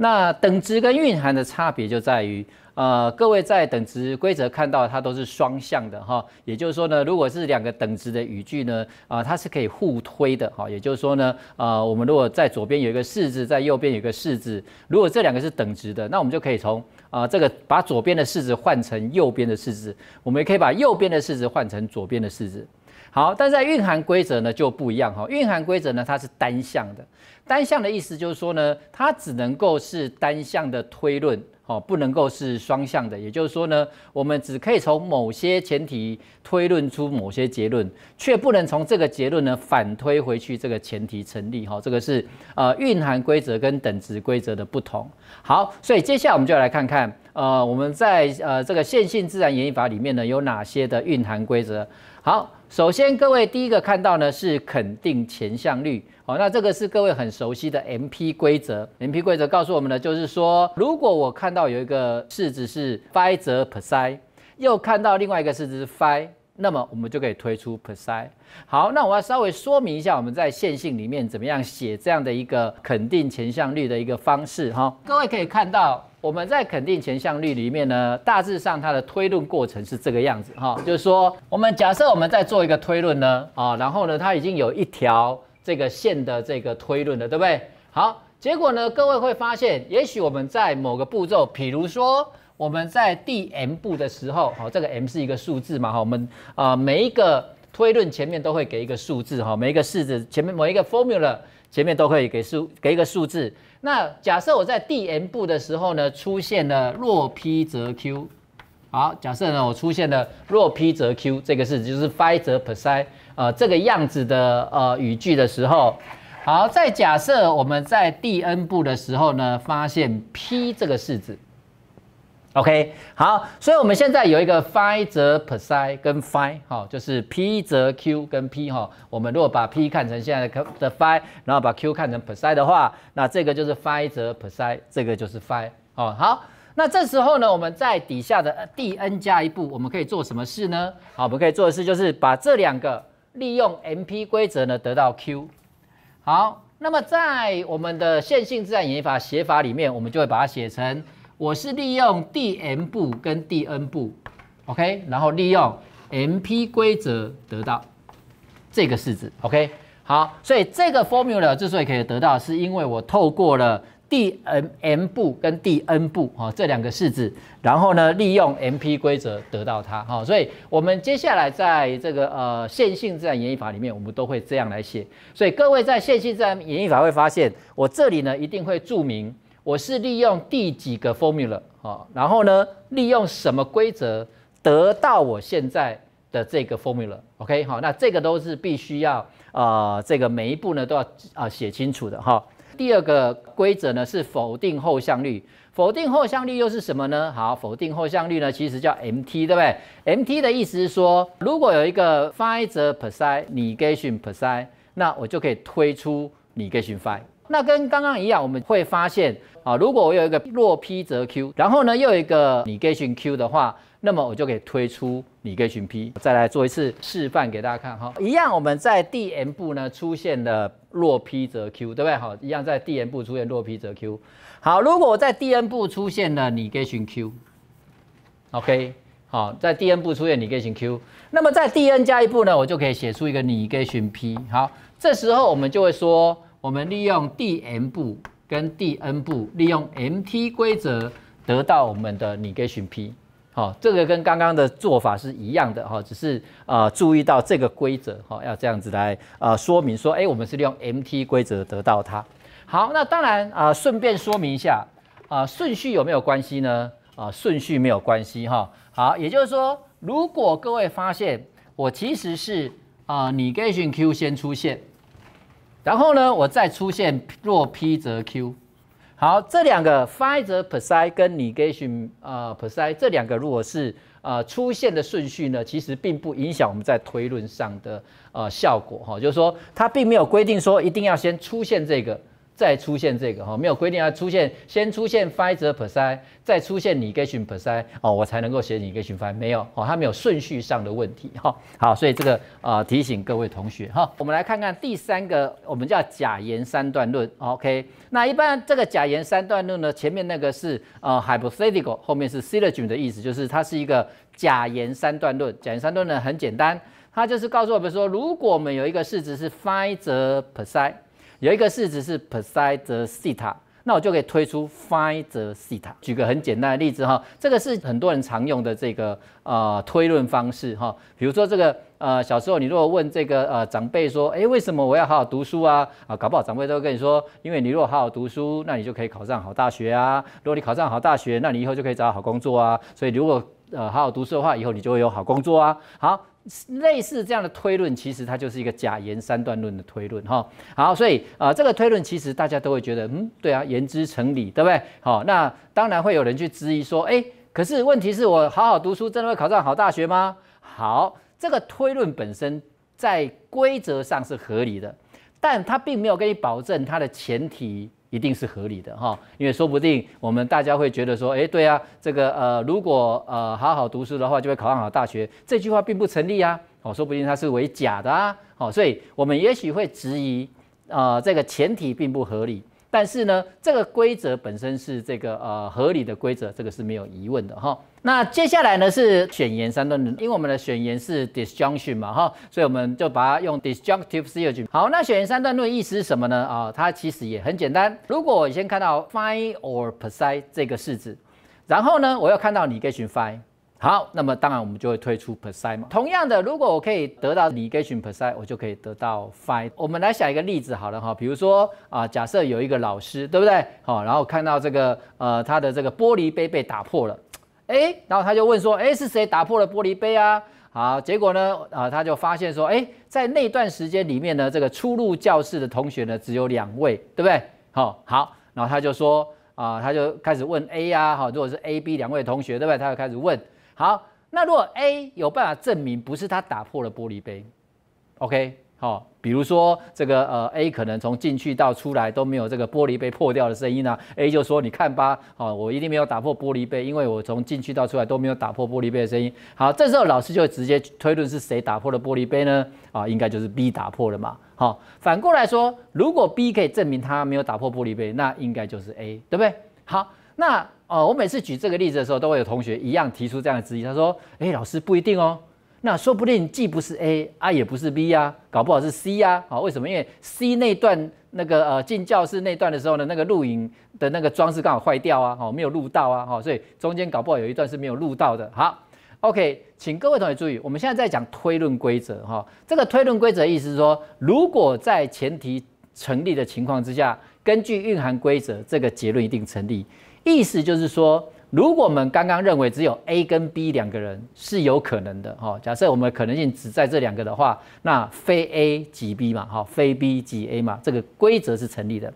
那等值跟蕴含的差别就在于。呃，各位在等值规则看到它都是双向的哈，也就是说呢，如果是两个等值的语句呢，啊，它是可以互推的哈，也就是说呢，呃，我们如果在左边有一个式子，在右边有一个式子，如果这两个是等值的，那我们就可以从啊这个把左边的式子换成右边的式子，我们也可以把右边的式子换成左边的式子。好，但在蕴含规则呢就不一样哈，蕴含规则呢它是单向的。单向的意思就是说呢，它只能够是单向的推论，哦，不能够是双向的。也就是说呢，我们只可以从某些前提推论出某些结论，却不能从这个结论呢反推回去这个前提成立。哈，这个是呃蕴含规则跟等值规则的不同。好，所以接下来我们就来看看呃我们在呃这个线性自然演绎法里面呢有哪些的蕴含规则。好，首先各位第一个看到呢是肯定前向律。好，那这个是各位很熟悉的 M P 规则。M P 规则告诉我们的就是说，如果我看到有一个式子是 phi 等 percent，又看到另外一个式子是 phi，那么我们就可以推出 percent。好，那我要稍微说明一下，我们在线性里面怎么样写这样的一个肯定前向率的一个方式哈。各位可以看到，我们在肯定前向率里面呢，大致上它的推论过程是这个样子哈，就是说，我们假设我们在做一个推论呢，啊，然后呢，它已经有一条。这个线的这个推论的，对不对？好，结果呢，各位会发现，也许我们在某个步骤，比如说，我们在第 m 步的时候，好，这个 m 是一个数字嘛，哈，我们啊，每一个推论前面都会给一个数字，哈，每一个式子前面某一个 formula 前面都会给数给一个数字。那假设我在第 m 步的时候呢，出现了若 p 则 q，好，假设呢，我出现了若 p 则 q 这个式子，就是 phi 则 psi。呃，这个样子的呃语句的时候，好，在假设我们在第 n 步的时候呢，发现 p 这个式子，OK，好，所以我们现在有一个 phi 则 psi 跟 phi，好，就是 p 则 q 跟 p 哈，我们如果把 p 看成现在的的 phi，然后把 q 看成 psi 的话，那这个就是 phi 则 psi，这个就是 phi 哦，好，那这时候呢，我们在底下的 d n 加一步，我们可以做什么事呢？好，我们可以做的事就是把这两个。利用 M P 规则呢，得到 Q。好，那么在我们的线性自然演绎法写法里面，我们就会把它写成：我是利用第 m 步跟第 n 步，OK，然后利用 M P 规则得到这个式子，OK。好，所以这个 formula 之所以可以得到，是因为我透过了。第 m 部跟第 n 部哈，这两个式子，然后呢，利用 M P 规则得到它哈，所以我们接下来在这个呃线性自然演绎法里面，我们都会这样来写。所以各位在线性自然演绎法会发现，我这里呢一定会注明我是利用第几个 formula 哈，然后呢利用什么规则得到我现在的这个 formula。OK 好，那这个都是必须要啊，这个每一步呢都要啊写清楚的哈。第二个规则呢，是否定后向率。否定后向率又是什么呢？好，否定后向率呢，其实叫 M T，对不对？M T 的意思是说，如果有一个 Phi r p e r c e g a t i o n Perce，那我就可以推出 Negation Phi。那跟刚刚一样，我们会发现，啊，如果我有一个弱 P 则 Q，然后呢又有一个 Negation Q 的话，那么我就可以推出 Negation P。再来做一次示范给大家看哈，一样我们在第 M 步呢出现了。若 p 则 q 对不对？好，一样在第 n 步出现若 p 则 q。好，如果我在第 n 步出现了你 e g q，OK，好，在第 n 步出现你 e g q，那么在第 n 加一步呢，我就可以写出一个你 e g p。好，这时候我们就会说，我们利用第 m 部跟第 n 部，利用 MT 规则得到我们的你 e g p。好，这个跟刚刚的做法是一样的哈，只是啊注意到这个规则哈，要这样子来啊说明说，哎，我们是利用 M T 规则得到它。好，那当然啊，顺便说明一下啊，顺序有没有关系呢？啊，顺序没有关系哈。好，也就是说，如果各位发现我其实是啊，negation Q 先出现，然后呢，我再出现若 P 则 Q。好，这两个 f i n e r per se 跟 negation 呃 per se 这两个，如果是呃出现的顺序呢，其实并不影响我们在推论上的呃效果哈，就是说它并没有规定说一定要先出现这个。再出现这个哈，没有规定要出现，先出现斐泽珀塞，再出现尼格逊珀塞哦，我才能够写尼格逊斐。没有哦，它没有顺序上的问题哈。好，所以这个啊提醒各位同学哈，我们来看看第三个，我们叫假言三段论。OK，那一般这个假言三段论呢，前面那个是呃 hypothetical，后面是 syllogism 的意思，就是它是一个假言三段论。假言三段论很简单，它就是告诉我们说，如果我们有一个式子是 Pfizer 斐泽珀塞。有一个式子是 p e s i d the t a 那我就可以推出 find the t h t 举个很简单的例子哈，这个是很多人常用的这个啊推论方式哈。比如说这个呃小时候你如果问这个呃长辈说，哎为什么我要好好读书啊？啊搞不好长辈都会跟你说，因为你如果好好读书，那你就可以考上好大学啊。如果你考上好大学，那你以后就可以找到好工作啊。所以如果呃好好读书的话，以后你就会有好工作啊。好。类似这样的推论，其实它就是一个假言三段论的推论哈。好，所以呃，这个推论其实大家都会觉得，嗯，对啊，言之成理，对不对？好，那当然会有人去质疑说，哎，可是问题是我好好读书，真的会考上好大学吗？好，这个推论本身在规则上是合理的，但它并没有给你保证它的前提。一定是合理的哈，因为说不定我们大家会觉得说，哎，对啊，这个呃，如果呃好好读书的话，就会考上好大学。这句话并不成立啊，哦，说不定它是为假的啊，哦，所以我们也许会质疑啊，这个前提并不合理。但是呢，这个规则本身是这个呃合理的规则，这个是没有疑问的哈。那接下来呢是选言三段论，因为我们的选言是 disjunction 嘛哈，所以我们就把它用 disjunctive syllogism。好，那选言三段论意思是什么呢？啊，它其实也很简单。如果我先看到 fine or p s e 这个式子，然后呢我又看到 negation p i 好，那么当然我们就会推出 percent 嘛。同样的，如果我可以得到 l i t g a t i o n percent，我就可以得到 phi。我们来想一个例子好了哈，比如说啊，假设有一个老师，对不对？好，然后看到这个呃，他的这个玻璃杯被打破了，哎，然后他就问说，哎，是谁打破了玻璃杯啊？好，结果呢，啊，他就发现说，哎，在那段时间里面呢，这个出入教室的同学呢只有两位，对不对？好，好，然后他就说啊，他就开始问 A 啊，好，如果是 A、B 两位同学，对不对？他就开始问。好，那如果 A 有办法证明不是他打破了玻璃杯，OK，好，比如说这个呃 A 可能从进去到出来都没有这个玻璃杯破掉的声音呢，A 就说你看吧，好，我一定没有打破玻璃杯，因为我从进去到出来都没有打破玻璃杯的声音。好，这时候老师就直接推论是谁打破了玻璃杯呢？啊，应该就是 B 打破了嘛。好，反过来说，如果 B 可以证明他没有打破玻璃杯，那应该就是 A，对不对？好，那。哦，我每次举这个例子的时候，都会有同学一样提出这样的质疑。他说：“哎，老师不一定哦，那说不定既不是 A 啊，也不是 B 啊，搞不好是 C 啊。”好，为什么？因为 C 那段那个呃进教室那段的时候呢，那个录影的那个装置刚好坏掉啊，哈，没有录到啊，哈，所以中间搞不好有一段是没有录到的。好，OK，请各位同学注意，我们现在在讲推论规则哈。这个推论规则的意思是说，如果在前提成立的情况之下，根据蕴含规则，这个结论一定成立。意思就是说，如果我们刚刚认为只有 A 跟 B 两个人是有可能的，哈，假设我们的可能性只在这两个的话，那非 A 即 B 嘛，哈，非 B 即 A 嘛，这个规则是成立的。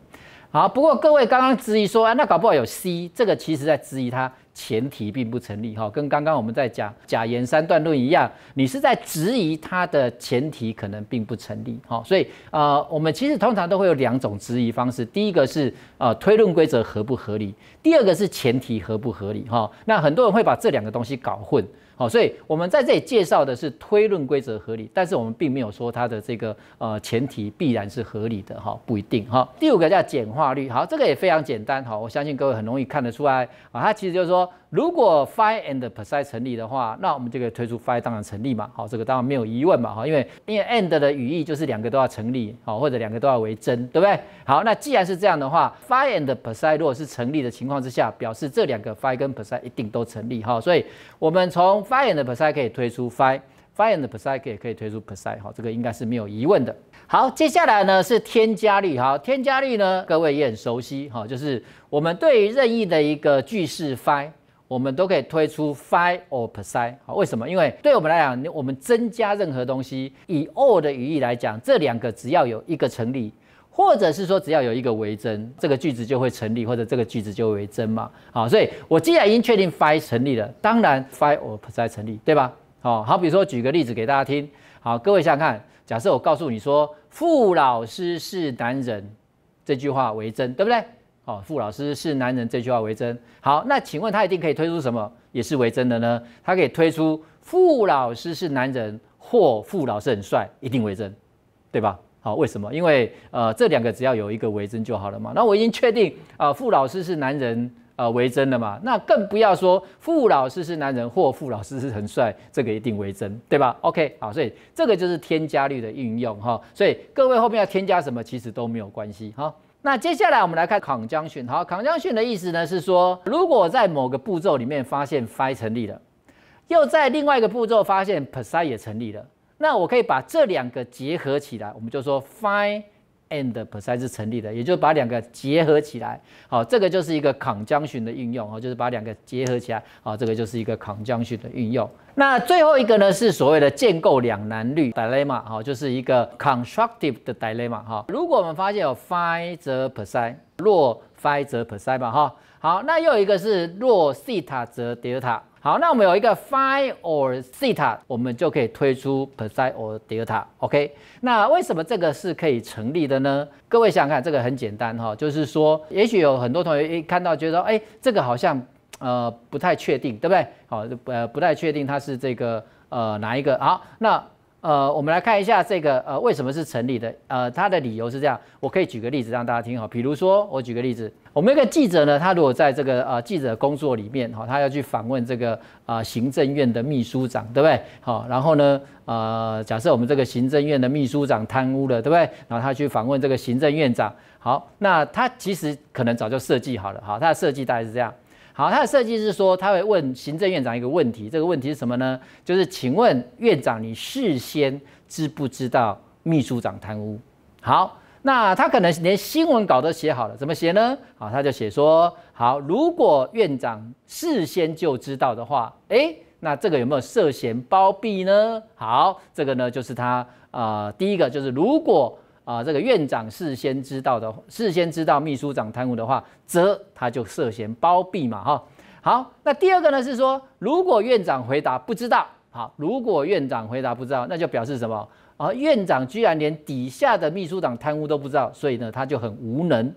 好，不过各位刚刚质疑说，啊，那搞不好有 C，这个其实在质疑它。前提并不成立哈，跟刚刚我们在讲假言三段论一样，你是在质疑它的前提可能并不成立哈，所以呃，我们其实通常都会有两种质疑方式，第一个是呃推论规则合不合理，第二个是前提合不合理哈，那很多人会把这两个东西搞混。哦，所以我们在这里介绍的是推论规则合理，但是我们并没有说它的这个呃前提必然是合理的哈，不一定哈。第五个叫简化率，好，这个也非常简单哈，我相信各位很容易看得出来啊，它其实就是说，如果 phi and psi 成立的话，那我们就可以推出 phi 当然成立嘛，好，这个当然没有疑问嘛哈，因为因为 and 的语义就是两个都要成立，好，或者两个都要为真，对不对？好，那既然是这样的话，phi and psi 如果是成立的情况之下，表示这两个 phi 跟 psi 一定都成立哈，所以我们从 f i and p e r c e n 可以推出 f i e f i and percent 也可以推出 p s i n 好，这个应该是没有疑问的。好，接下来呢是添加率，好，添加率呢各位也很熟悉，好，就是我们对于任意的一个句式 f i 我们都可以推出 five or p s i n 好，为什么？因为对我们来讲，我们增加任何东西，以 or 的语义来讲，这两个只要有一个成立。或者是说，只要有一个为真，这个句子就会成立，或者这个句子就为真嘛？好，所以我既然已经确定 five 成立了，当然 five 不再成立，对吧？好，好，比如说举个例子给大家听。好，各位想想看，假设我告诉你说，傅老师是男人，这句话为真，对不对？哦，傅老师是男人，这句话为真。好，那请问他一定可以推出什么也是为真的呢？他可以推出傅老师是男人或傅老师很帅，一定为真，对吧？好，为什么？因为呃，这两个只要有一个为真就好了嘛。那我已经确定啊，傅老师是男人啊，为真了嘛。那更不要说傅老师是男人或傅老师是很帅，这个一定为真，对吧？OK，好，所以这个就是添加率的运用哈。所以各位后面要添加什么，其实都没有关系哈。那接下来我们来看抗将选。好，抗将选的意思呢是说，如果在某个步骤里面发现 phi 成立了，又在另外一个步骤发现 psi 也成立了。那我可以把这两个结合起来，我们就说 phi and psi 是成立的，也就是把两个结合起来。好，这个就是一个抗将循的运用啊，就是把两个结合起来好，这个就是一个抗将循的运用。那最后一个呢，是所谓的建构两难率 dilemma 哈，就是一个 constructive 的 dilemma 哈。如果我们发现有 phi 则 psi，若 phi 则 psi 吧哈。好，那又一个是若西塔则德塔。好，那我们有一个 phi or theta，我们就可以推出 psi or delta。OK，那为什么这个是可以成立的呢？各位想想看，这个很简单哈，就是说，也许有很多同学一看到觉得哎，这个好像呃不太确定，对不对？好，呃，不太确定它是这个呃哪一个？好，那。呃，我们来看一下这个，呃，为什么是成立的？呃，他的理由是这样，我可以举个例子让大家听哈。比如说，我举个例子，我们一个记者呢，他如果在这个呃记者工作里面哈，他要去访问这个呃行政院的秘书长，对不对？好，然后呢，呃，假设我们这个行政院的秘书长贪污了，对不对？然后他去访问这个行政院长，好，那他其实可能早就设计好了，好，他的设计大概是这样。好，他的设计是说他会问行政院长一个问题，这个问题是什么呢？就是请问院长，你事先知不知道秘书长贪污？好，那他可能连新闻稿都写好了，怎么写呢？好，他就写说：好，如果院长事先就知道的话，诶，那这个有没有涉嫌包庇呢？好，这个呢就是他呃第一个就是如果。啊，这个院长事先知道的，事先知道秘书长贪污的话，则他就涉嫌包庇嘛，哈。好，那第二个呢是说，如果院长回答不知道，好，如果院长回答不知道，那就表示什么？啊，院长居然连底下的秘书长贪污都不知道，所以呢，他就很无能。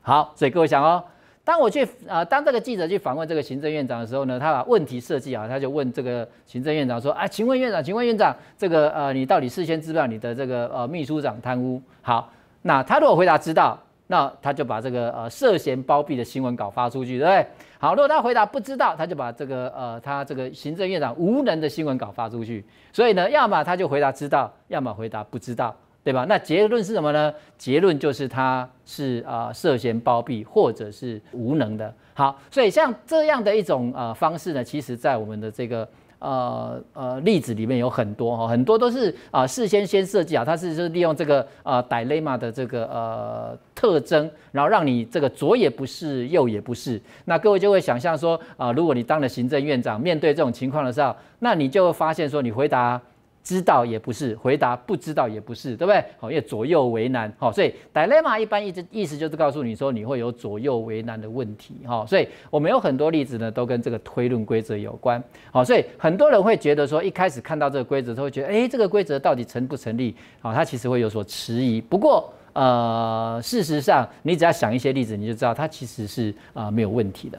好，所以各位想哦。当我去呃，当这个记者去访问这个行政院长的时候呢，他把问题设计啊，他就问这个行政院长说：啊，请问院长，请问院长，这个呃，你到底事先知不知道你的这个呃秘书长贪污？好，那他如果回答知道，那他就把这个呃涉嫌包庇的新闻稿发出去，对不对？好，如果他回答不知道，他就把这个呃他这个行政院长无能的新闻稿发出去。所以呢，要么他就回答知道，要么回答不知道。对吧？那结论是什么呢？结论就是他是啊涉嫌包庇或者是无能的。好，所以像这样的一种呃方式呢，其实在我们的这个呃呃例子里面有很多哈，很多都是啊事先先设计啊，它是是利用这个啊歹勒玛的这个呃特征，然后让你这个左也不是右也不是。那各位就会想象说啊，如果你当了行政院长，面对这种情况的时候，那你就会发现说你回答。知道也不是，回答不知道也不是，对不对？好，因为左右为难，好，所以 dilemma 一般意思意思就是告诉你说你会有左右为难的问题，哈，所以我们有很多例子呢，都跟这个推论规则有关，好，所以很多人会觉得说一开始看到这个规则，他会觉得，哎，这个规则到底成不成立？好，他其实会有所迟疑。不过，呃，事实上你只要想一些例子，你就知道它其实是啊没有问题的。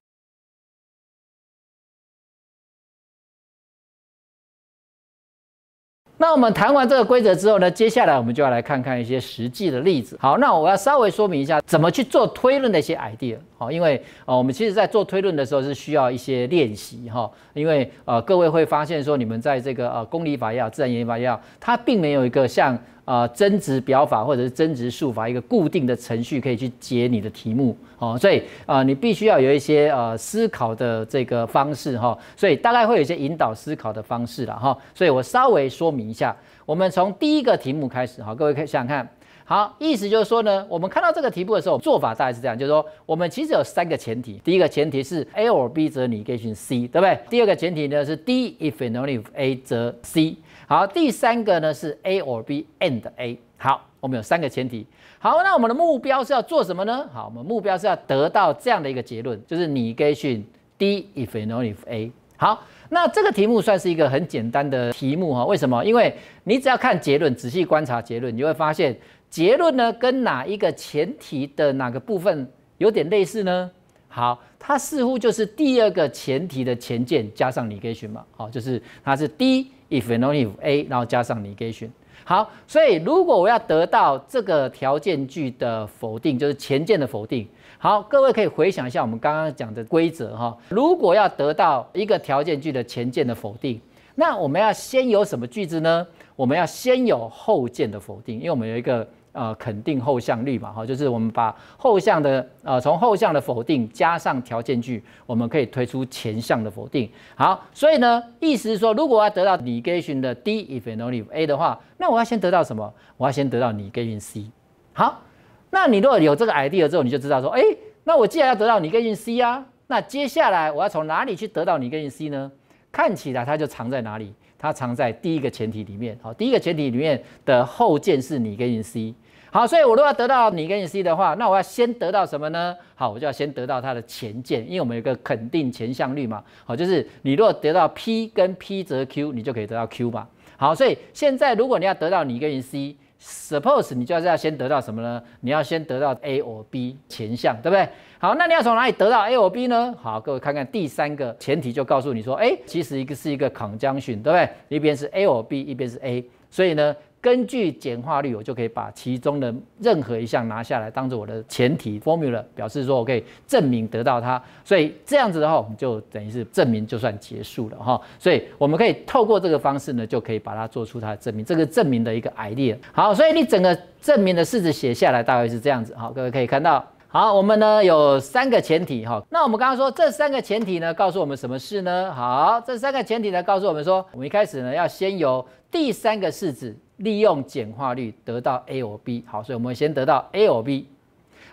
那我们谈完这个规则之后呢，接下来我们就要来看看一些实际的例子。好，那我要稍微说明一下怎么去做推论的一些 idea。好，因为哦，我们其实在做推论的时候是需要一些练习哈，因为呃，各位会发现说你们在这个呃公理法要、自然演绎法要，它并没有一个像。啊，增值表法或者是增值数法，一个固定的程序可以去解你的题目哦。所以啊，你必须要有一些呃思考的这个方式哈。所以大概会有一些引导思考的方式了哈。所以我稍微说明一下，我们从第一个题目开始哈。各位可以想想看，好，意思就是说呢，我们看到这个题目的时候，做法大概是这样，就是说我们其实有三个前提。第一个前提是 A 或 B，则你可以选 C，对不对？第二个前提呢是 D，If only A，则 C。好，第三个呢是 A or B and A。好，我们有三个前提。好，那我们的目标是要做什么呢？好，我们目标是要得到这样的一个结论，就是 negation D if and only if A。好，那这个题目算是一个很简单的题目哈。为什么？因为你只要看结论，仔细观察结论，你就会发现结论呢跟哪一个前提的哪个部分有点类似呢？好，它似乎就是第二个前提的前件加上 negation 嘛。好，就是它是 D。If n o y if a，然后加上 negation。好，所以如果我要得到这个条件句的否定，就是前件的否定。好，各位可以回想一下我们刚刚讲的规则哈。如果要得到一个条件句的前件的否定，那我们要先有什么句子呢？我们要先有后见的否定，因为我们有一个呃肯定后向率嘛，哈，就是我们把后向的呃从后向的否定加上条件句，我们可以推出前向的否定。好，所以呢，意思是说，如果要得到 negation 的 D if and only if A 的话，那我要先得到什么？我要先得到 negation C。好，那你如果有这个 idea 之后，你就知道说，哎，那我既然要得到 negation C 啊，那接下来我要从哪里去得到 negation C 呢？看起来它就藏在哪里。它藏在第一个前提里面，好，第一个前提里面的后件是你跟 c，好，所以我如果要得到你跟 c 的话，那我要先得到什么呢？好，我就要先得到它的前件，因为我们有个肯定前项律嘛，好，就是你如果得到 p 跟 p 则 q，你就可以得到 q 嘛，好，所以现在如果你要得到你跟 c。Suppose 你就是要先得到什么呢？你要先得到 A O B 前项，对不对？好，那你要从哪里得到 A O B 呢？好，各位看看第三个前提就告诉你说，哎，其实一个是一个 i 将 n 对不对？一边是 A O B，一边是 A，所以呢。根据简化率，我就可以把其中的任何一项拿下来，当做我的前提 formula 表示说我可以证明得到它。所以这样子的话，我们就等于是证明就算结束了哈。所以我们可以透过这个方式呢，就可以把它做出它的证明。这个证明的一个 idea。好，所以你整个证明的式子写下来，大概是这样子。好，各位可以看到。好，我们呢有三个前提哈。那我们刚刚说这三个前提呢，告诉我们什么事呢？好，这三个前提呢，告诉我们说，我们一开始呢要先由第三个式子。利用简化率得到 a o b 好，所以我们先得到 a o b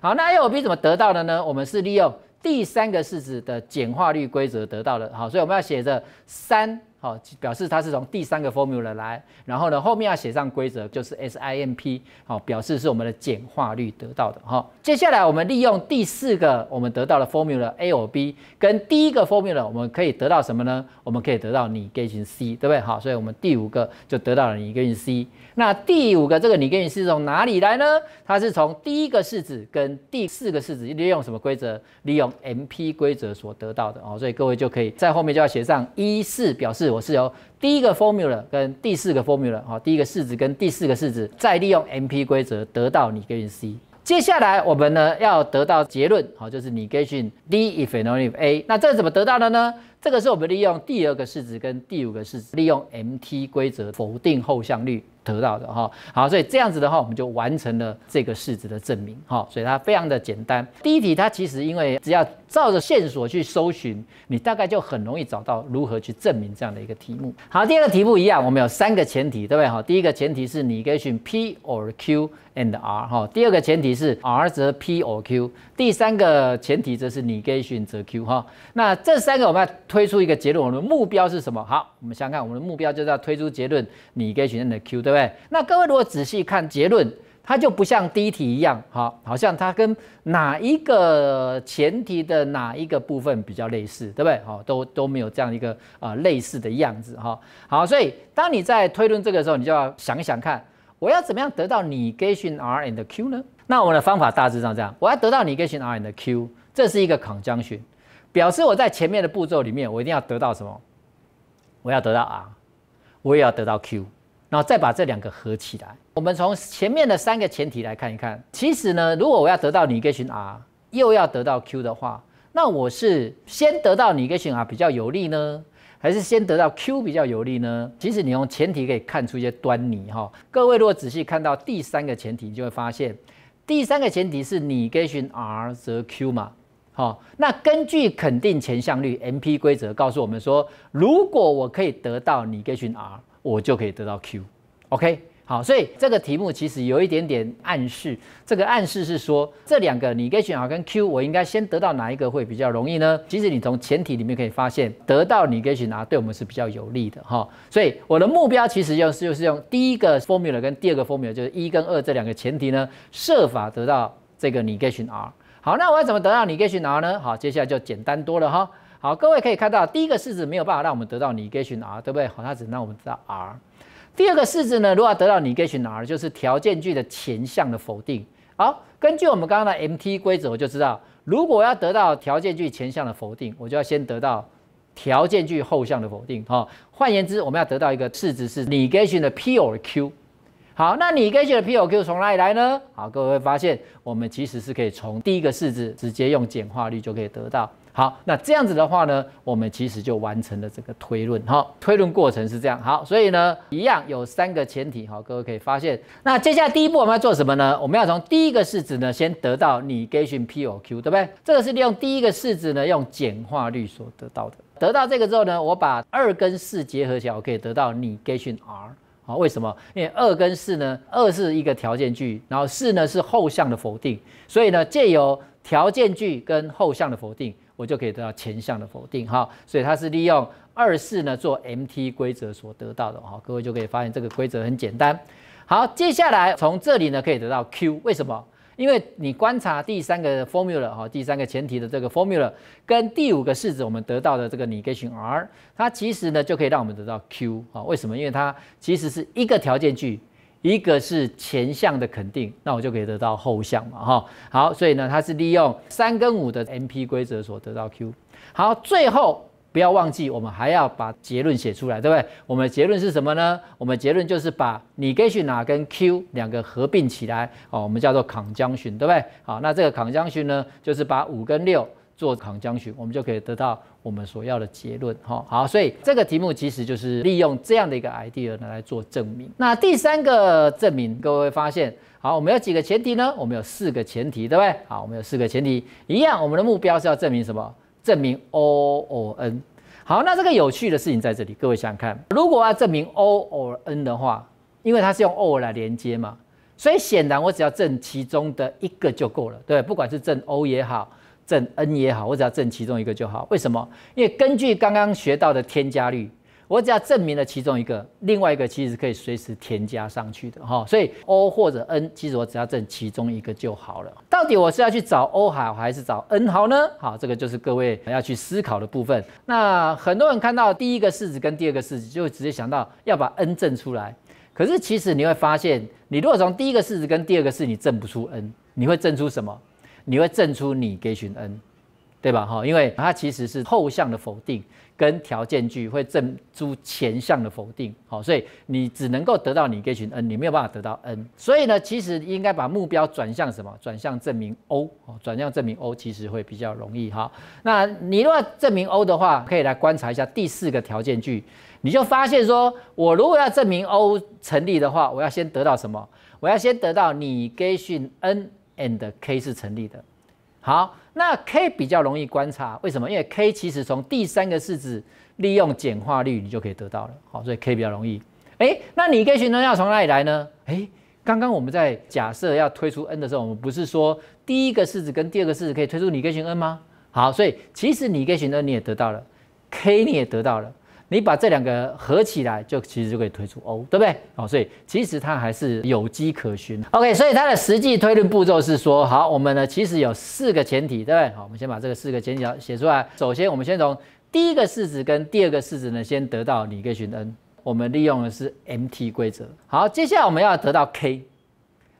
好，那 a o b 怎么得到的呢？我们是利用第三个式子的简化率规则得到的，好，所以我们要写着三。好，表示它是从第三个 formula 来，然后呢，后面要写上规则，就是 S I m P 好，表示是我们的简化率得到的。好，接下来我们利用第四个我们得到的 formula A 或 B，跟第一个 formula 我们可以得到什么呢？我们可以得到你根型 C，对不对？好，所以，我们第五个就得到了你根型 C。那第五个这个你根据是从哪里来呢？它是从第一个式子跟第四个式子利用什么规则？利用 M P 规则所得到的。哦，所以各位就可以在后面就要写上一四表示。我是由第一个 formula 跟第四个 formula 哈，第一个式子跟第四个式子，再利用 MP 规则得到你跟 C。接下来我们呢要得到结论，好，就是 negation D if a n o if A。那这怎么得到的呢？这个是我们利用第二个式子跟第五个式子，利用 MT 规则否定后项率得到的哈。好，所以这样子的话，我们就完成了这个式子的证明哈。所以它非常的简单。第一题它其实因为只要照着线索去搜寻，你大概就很容易找到如何去证明这样的一个题目。好，第二个题目一样，我们有三个前提，对不对？哈，第一个前提是你 e g a p or q and r 哈，第二个前提是 r 则 p or q，第三个前提则是你 e g 选择 q 哈。那这三个我们要推出一个结论，我们的目标是什么？好，我们想看我们的目标就是要推出结论你 e g 选择的 q，对不对？那各位如果仔细看结论。它就不像第一题一样，好，好像它跟哪一个前提的哪一个部分比较类似，对不对？好，都都没有这样一个啊类似的样子哈。好，所以当你在推论这个时候，你就要想想看，我要怎么样得到你 gation r and 的 q 呢？那我们的方法大致上这样，我要得到你 gation r and 的 q，这是一个 i 将 n 表示我在前面的步骤里面，我一定要得到什么？我要得到 r，我也要得到 q。然后再把这两个合起来。我们从前面的三个前提来看一看，其实呢，如果我要得到 n e g t i o n r 又要得到 q 的话，那我是先得到 n e g t i o n r 比较有利呢，还是先得到 q 比较有利呢？其实你用前提可以看出一些端倪哈。各位如果仔细看到第三个前提，你就会发现第三个前提是你 e g r 则 q 嘛。好，那根据肯定前向率 MP 规则告诉我们说，如果我可以得到你 e g r。我就可以得到 q，OK，好，所以这个题目其实有一点点暗示，这个暗示是说这两个 negation r 跟 q，我应该先得到哪一个会比较容易呢？其实你从前提里面可以发现，得到 negation r 对我们是比较有利的哈。所以我的目标其实就是就是用第一个 formula 跟第二个 formula，就是一跟二这两个前提呢，设法得到这个 negation r。好，那我要怎么得到 negation r 呢？好，接下来就简单多了哈。好，各位可以看到，第一个式子没有办法让我们得到 negation r，对不对？好，它只能让我们知道 r。第二个式子呢，如果要得到 negation r，就是条件句的前项的否定。好，根据我们刚刚的 M T 规则，我就知道，如果要得到条件句前项的否定，我就要先得到条件句后项的否定。好，换言之，我们要得到一个式子是 negation 的 p 或 q。好，那 negation 的 p O q 从哪里来呢？好，各位会发现，我们其实是可以从第一个式子直接用简化率就可以得到。好，那这样子的话呢，我们其实就完成了这个推论。好，推论过程是这样。好，所以呢，一样有三个前提。好，各位可以发现。那接下来第一步我们要做什么呢？我们要从第一个式子呢，先得到你 getion p 或 q，对不对？这个是利用第一个式子呢，用简化律所得到的。得到这个之后呢，我把二跟四结合起来，我可以得到你 getion r。好，为什么？因为二跟四呢，二是一个条件句，然后四呢是后项的否定，所以呢，借由条件句跟后项的否定。我就可以得到前项的否定哈，所以它是利用二四呢做 MT 规则所得到的哈，各位就可以发现这个规则很简单。好，接下来从这里呢可以得到 Q，为什么？因为你观察第三个 formula 哈，第三个前提的这个 formula 跟第五个式子我们得到的这个 negation R，它其实呢就可以让我们得到 Q 啊，为什么？因为它其实是一个条件句。一个是前项的肯定，那我就可以得到后项嘛，哈。好，所以呢，它是利用三跟五的 M P 规则所得到 Q。好，最后不要忘记，我们还要把结论写出来，对不对？我们的结论是什么呢？我们结论就是把 N E G A T I O N 跟 Q 两个合并起来，哦，我们叫做抗将循，对不对？好，那这个抗将循呢，就是把五跟六。做抗将群，我们就可以得到我们所要的结论哈。好，所以这个题目其实就是利用这样的一个 idea 来做证明。那第三个证明，各位会发现，好，我们有几个前提呢？我们有四个前提，对不对？好，我们有四个前提，一样，我们的目标是要证明什么？证明 O O N。好，那这个有趣的事情在这里，各位想想看，如果要证明 O O N 的话，因为它是用 O 来连接嘛，所以显然我只要证其中的一个就够了，对，不管是证 O 也好。正 n 也好，我只要证其中一个就好。为什么？因为根据刚刚学到的添加率，我只要证明了其中一个，另外一个其实可以随时添加上去的哈。所以 o 或者 n，其实我只要证其中一个就好了。到底我是要去找 o 好，还是找 n 好呢？好，这个就是各位要去思考的部分。那很多人看到第一个式子跟第二个式子，就直接想到要把 n 证出来。可是其实你会发现，你如果从第一个式子跟第二个式，你证不出 n，你会证出什么？你会证出你给寻 n，对吧？哈，因为它其实是后项的否定跟条件句会证出前项的否定，好，所以你只能够得到你给寻 n，你没有办法得到 n。所以呢，其实应该把目标转向什么？转向证明 o，转向证明 o 其实会比较容易哈。那你如果证明 o 的话，可以来观察一下第四个条件句，你就发现说，我如果要证明 o 成立的话，我要先得到什么？我要先得到你给寻 n。and k 是成立的，好，那 k 比较容易观察，为什么？因为 k 其实从第三个式子利用简化率，你就可以得到了，好，所以 k 比较容易。哎，那逆勾形 n 要从哪里来呢？哎，刚刚我们在假设要推出 n 的时候，我们不是说第一个式子跟第二个式子可以推出可以形 n 吗？好，所以其实可以形 n 你也得到了，k 你也得到了。你把这两个合起来，就其实就可以推出 O，对不对？好，所以其实它还是有迹可循。OK，所以它的实际推论步骤是说，好，我们呢其实有四个前提，对不对？好，我们先把这个四个前提写出来。首先，我们先从第一个式子跟第二个式子呢，先得到你可以 n，我们利用的是 M T 规则。好，接下来我们要得到 k，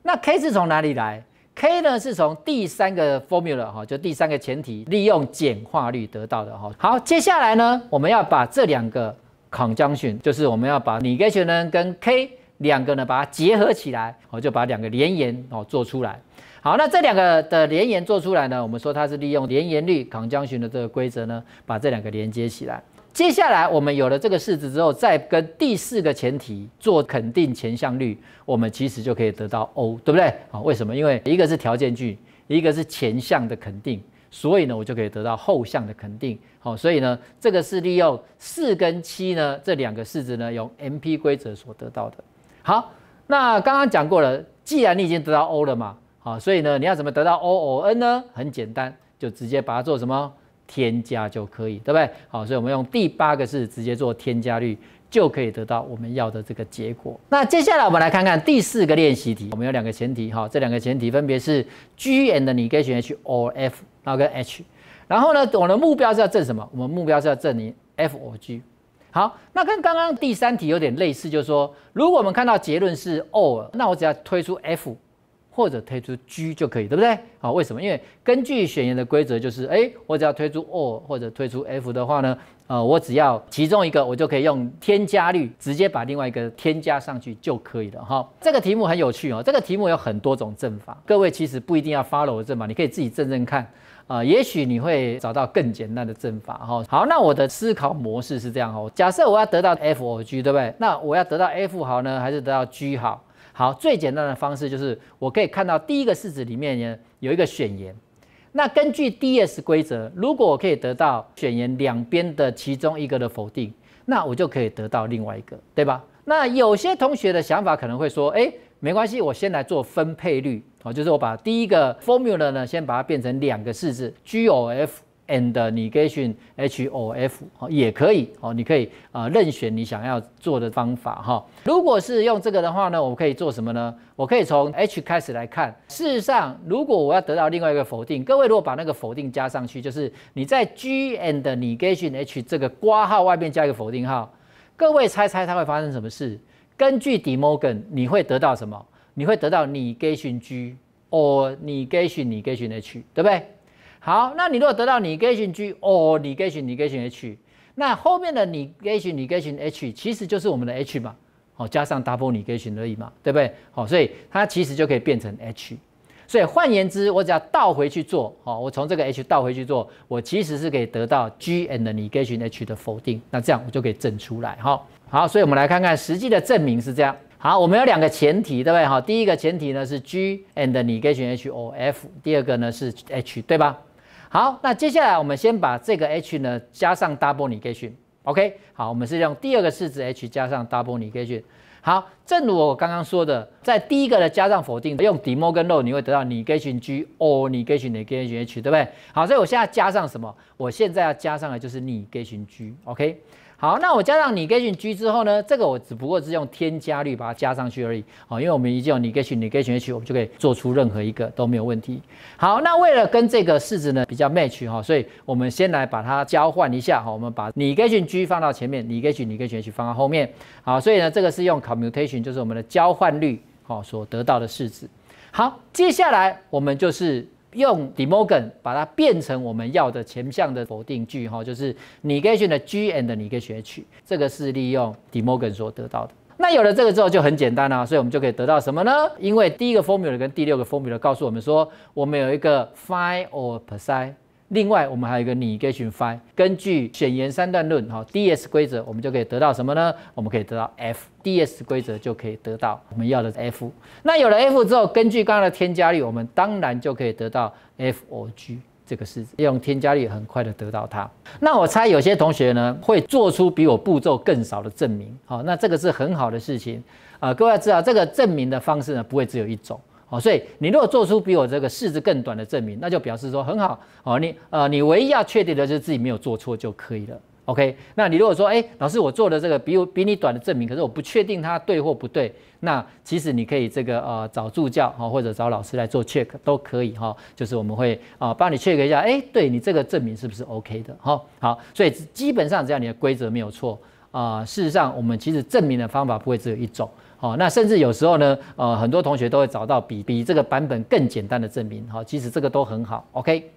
那 k 是从哪里来？k 呢是从第三个 formula 哈，就第三个前提，利用简化率得到的哈。好，接下来呢，我们要把这两个 conjunction，就是我们要把 negation 呢跟 k 两个呢把它结合起来，我就把两个连言哦做出来。好，那这两个的连言做出来呢，我们说它是利用 n 言 t i o n 的这个规则呢，把这两个连接起来。接下来我们有了这个式子之后，再跟第四个前提做肯定前项率，我们其实就可以得到 O，对不对？好，为什么？因为一个是条件句，一个是前项的肯定，所以呢，我就可以得到后项的肯定。好，所以呢，这个是利用四跟七呢这两个式子呢，用 M P 规则所得到的。好，那刚刚讲过了，既然你已经得到 O 了嘛，好，所以呢，你要怎么得到 O O N 呢？很简单，就直接把它做什么？添加就可以，对不对？好，所以我们用第八个式直接做添加率，就可以得到我们要的这个结果。那接下来我们来看看第四个练习题。我们有两个前提，哈，这两个前提分别是 G and n e g a o H or F，然后跟 H。然后呢，我们的目标是要证什么？我们目标是要证明 F or G。好，那跟刚刚第三题有点类似，就是说，如果我们看到结论是 or，那我只要推出 F。或者推出 G 就可以，对不对？好，为什么？因为根据选言的规则，就是，哎，我只要推出 or 或者推出 f 的话呢，呃，我只要其中一个，我就可以用添加率直接把另外一个添加上去就可以了哈。这个题目很有趣哦，这个题目有很多种证法，各位其实不一定要 follow 证法，你可以自己证证看啊，也许你会找到更简单的证法哈。好，那我的思考模式是这样哦。假设我要得到 f o g，对不对？那我要得到 f 好呢，还是得到 g 好？好，最简单的方式就是，我可以看到第一个式子里面呢有一个选言，那根据 D S 规则，如果我可以得到选言两边的其中一个的否定，那我就可以得到另外一个，对吧？那有些同学的想法可能会说，哎，没关系，我先来做分配律，哦，就是我把第一个 formula 呢先把它变成两个式子 g o f。And negation H o F 哦也可以哦，你可以啊任选你想要做的方法哈。如果是用这个的话呢，我可以做什么呢？我可以从 H 开始来看。事实上，如果我要得到另外一个否定，各位如果把那个否定加上去，就是你在 G and negation H 这个括号外面加一个否定号，各位猜猜它会发生什么事？根据 De Morgan，你会得到什么？你会得到 n e g a t i o n G or negation negation H，对不对？好，那你如果得到 negation G，哦，negation negation H，那后面的 negation negation H，其实就是我们的 H 嘛，好，加上 double negation 而已嘛，对不对？好，所以它其实就可以变成 H。所以换言之，我只要倒回去做，好，我从这个 H 倒回去做，我其实是可以得到 G and negation H 的否定，那这样我就可以证出来哈。好，所以我们来看看实际的证明是这样。好，我们有两个前提，对不对？好，第一个前提呢是 G and negation H or F，第二个呢是 H，对吧？好，那接下来我们先把这个 H 呢加上 Double Negation，OK，好，我们是用第二个式子 H 加上 Double Negation。好，正如我刚刚说的，在第一个呢加上否定，用 De Morgan Law，你会得到 Negation G or Negation Negation H，对不对？好，所以我现在加上什么？我现在要加上的就是 Negation G，OK。好，那我加上 negation G 之后呢？这个我只不过是用添加率把它加上去而已。好，因为我们已经有 negation H，我们就可以做出任何一个都没有问题。好，那为了跟这个式子呢比较 match 哈，所以我们先来把它交换一下哈。我们把 negation G 放到前面，negation H 放到后面。好，所以呢这个是用 commutation，就是我们的交换率好所得到的式子。好，接下来我们就是。用 De Morgan 把它变成我们要的前项的否定句，哈，就是 negation 的 G and negation 这个是利用 De Morgan 所得到的。那有了这个之后就很简单了，所以我们就可以得到什么呢？因为第一个 formula 跟第六个 formula 告诉我们说，我们有一个 phi or psi。另外，我们还有一个逆勾选法。根据选言三段论，哈，D S 规则，我们就可以得到什么呢？我们可以得到 f D S 规则就可以得到我们要的 f。那有了 f 之后，根据刚刚的添加率，我们当然就可以得到 f o g 这个式子，用添加率很快的得到它。那我猜有些同学呢会做出比我步骤更少的证明，好，那这个是很好的事情啊。各位要知道，这个证明的方式呢不会只有一种。哦，所以你如果做出比我这个式子更短的证明，那就表示说很好哦。你呃，你唯一要确定的就是自己没有做错就可以了。OK，那你如果说，哎，老师，我做的这个比我比你短的证明，可是我不确定它对或不对，那其实你可以这个呃找助教哈，或者找老师来做 check 都可以哈。就是我们会啊帮你 check 一下，哎，对你这个证明是不是 OK 的哈。好，所以基本上只要你的规则没有错啊，事实上我们其实证明的方法不会只有一种。哦，那甚至有时候呢，呃，很多同学都会找到比比这个版本更简单的证明。哈，其实这个都很好。OK，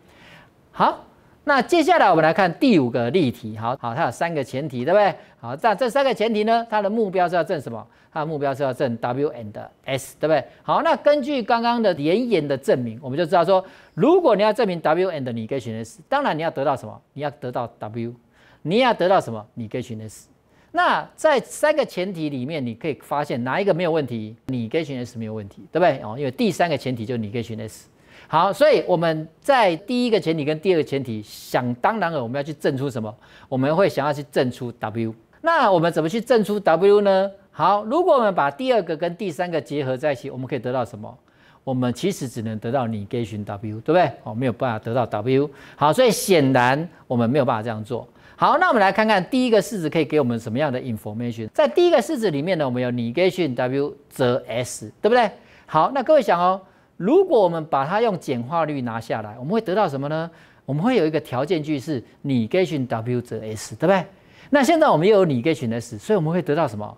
好，那接下来我们来看第五个例题。好好，它有三个前提，对不对？好，那这三个前提呢，它的目标是要证什么？它的目标是要证 W and S，对不对？好，那根据刚刚的连演的证明，我们就知道说，如果你要证明 W and，你可以选 S。当然你要得到什么？你要得到 W，你要得到什么？你可以选 S。那在三个前提里面，你可以发现哪一个没有问题？你跟群 S 没有问题，对不对？哦，因为第三个前提就是你跟群 S。好，所以我们在第一个前提跟第二个前提，想当然了，我们要去证出什么？我们会想要去证出 W。那我们怎么去证出 W 呢？好，如果我们把第二个跟第三个结合在一起，我们可以得到什么？我们其实只能得到你 g a g o n W，对不对？哦，没有办法得到 W。好，所以显然我们没有办法这样做。好，那我们来看看第一个式子可以给我们什么样的 information。在第一个式子里面呢，我们有 negation W，则 S，对不对？好，那各位想哦，如果我们把它用简化率拿下来，我们会得到什么呢？我们会有一个条件句是 negation W，则 S，对不对？那现在我们又有 negation S，所以我们会得到什么？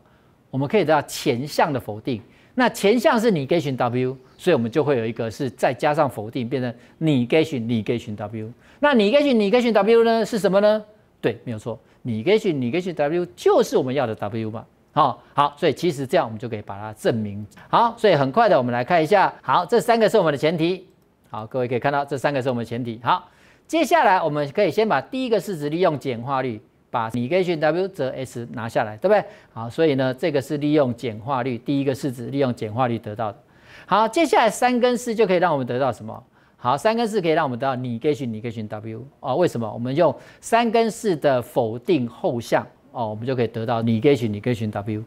我们可以得到前项的否定。那前项是 negation W，所以我们就会有一个是再加上否定，变成 negation negation W。那 negation negation W 呢？是什么呢？对，没有错。你 a 去你 o 去 W 就是我们要的 W 嘛？好，好，所以其实这样我们就可以把它证明。好，所以很快的，我们来看一下。好，这三个是我们的前提。好，各位可以看到，这三个是我们的前提。好，接下来我们可以先把第一个式子利用简化率，把你 o 去 W 则 S 拿下来，对不对？好，所以呢，这个是利用简化率，第一个式子利用简化率得到的。好，接下来三跟四就可以让我们得到什么？好，三跟四可以让我们得到 negation negation w 啊，为什么？我们用三跟四的否定后项哦，我们就可以得到 negation negation w。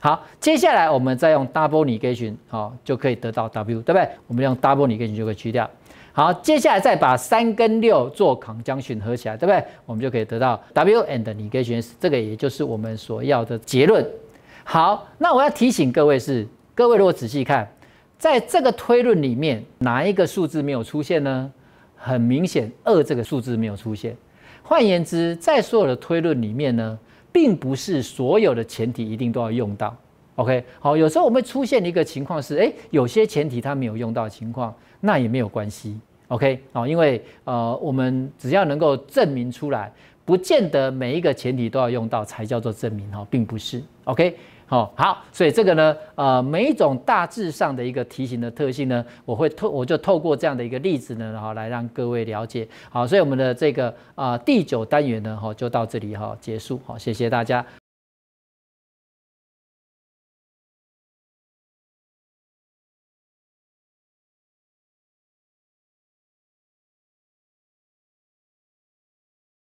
好，接下来我们再用 double negation 好，就可以得到 w，对不对？我们用 double negation 就可以去掉。好，接下来再把三跟六做抗将选合起来，对不对？我们就可以得到 w and negation s，这个也就是我们所要的结论。好，那我要提醒各位是，各位如果仔细看。在这个推论里面，哪一个数字没有出现呢？很明显，二这个数字没有出现。换言之，在所有的推论里面呢，并不是所有的前提一定都要用到。OK，好，有时候我们会出现一个情况是，哎，有些前提它没有用到的情况，那也没有关系。OK，好，因为呃，我们只要能够证明出来，不见得每一个前提都要用到才叫做证明。哈，并不是。OK。哦，好，所以这个呢，呃，每一种大致上的一个题型的特性呢，我会透，我就透过这样的一个例子呢，后来让各位了解。好，所以我们的这个啊第九单元呢，哈，就到这里哈结束。好，谢谢大家。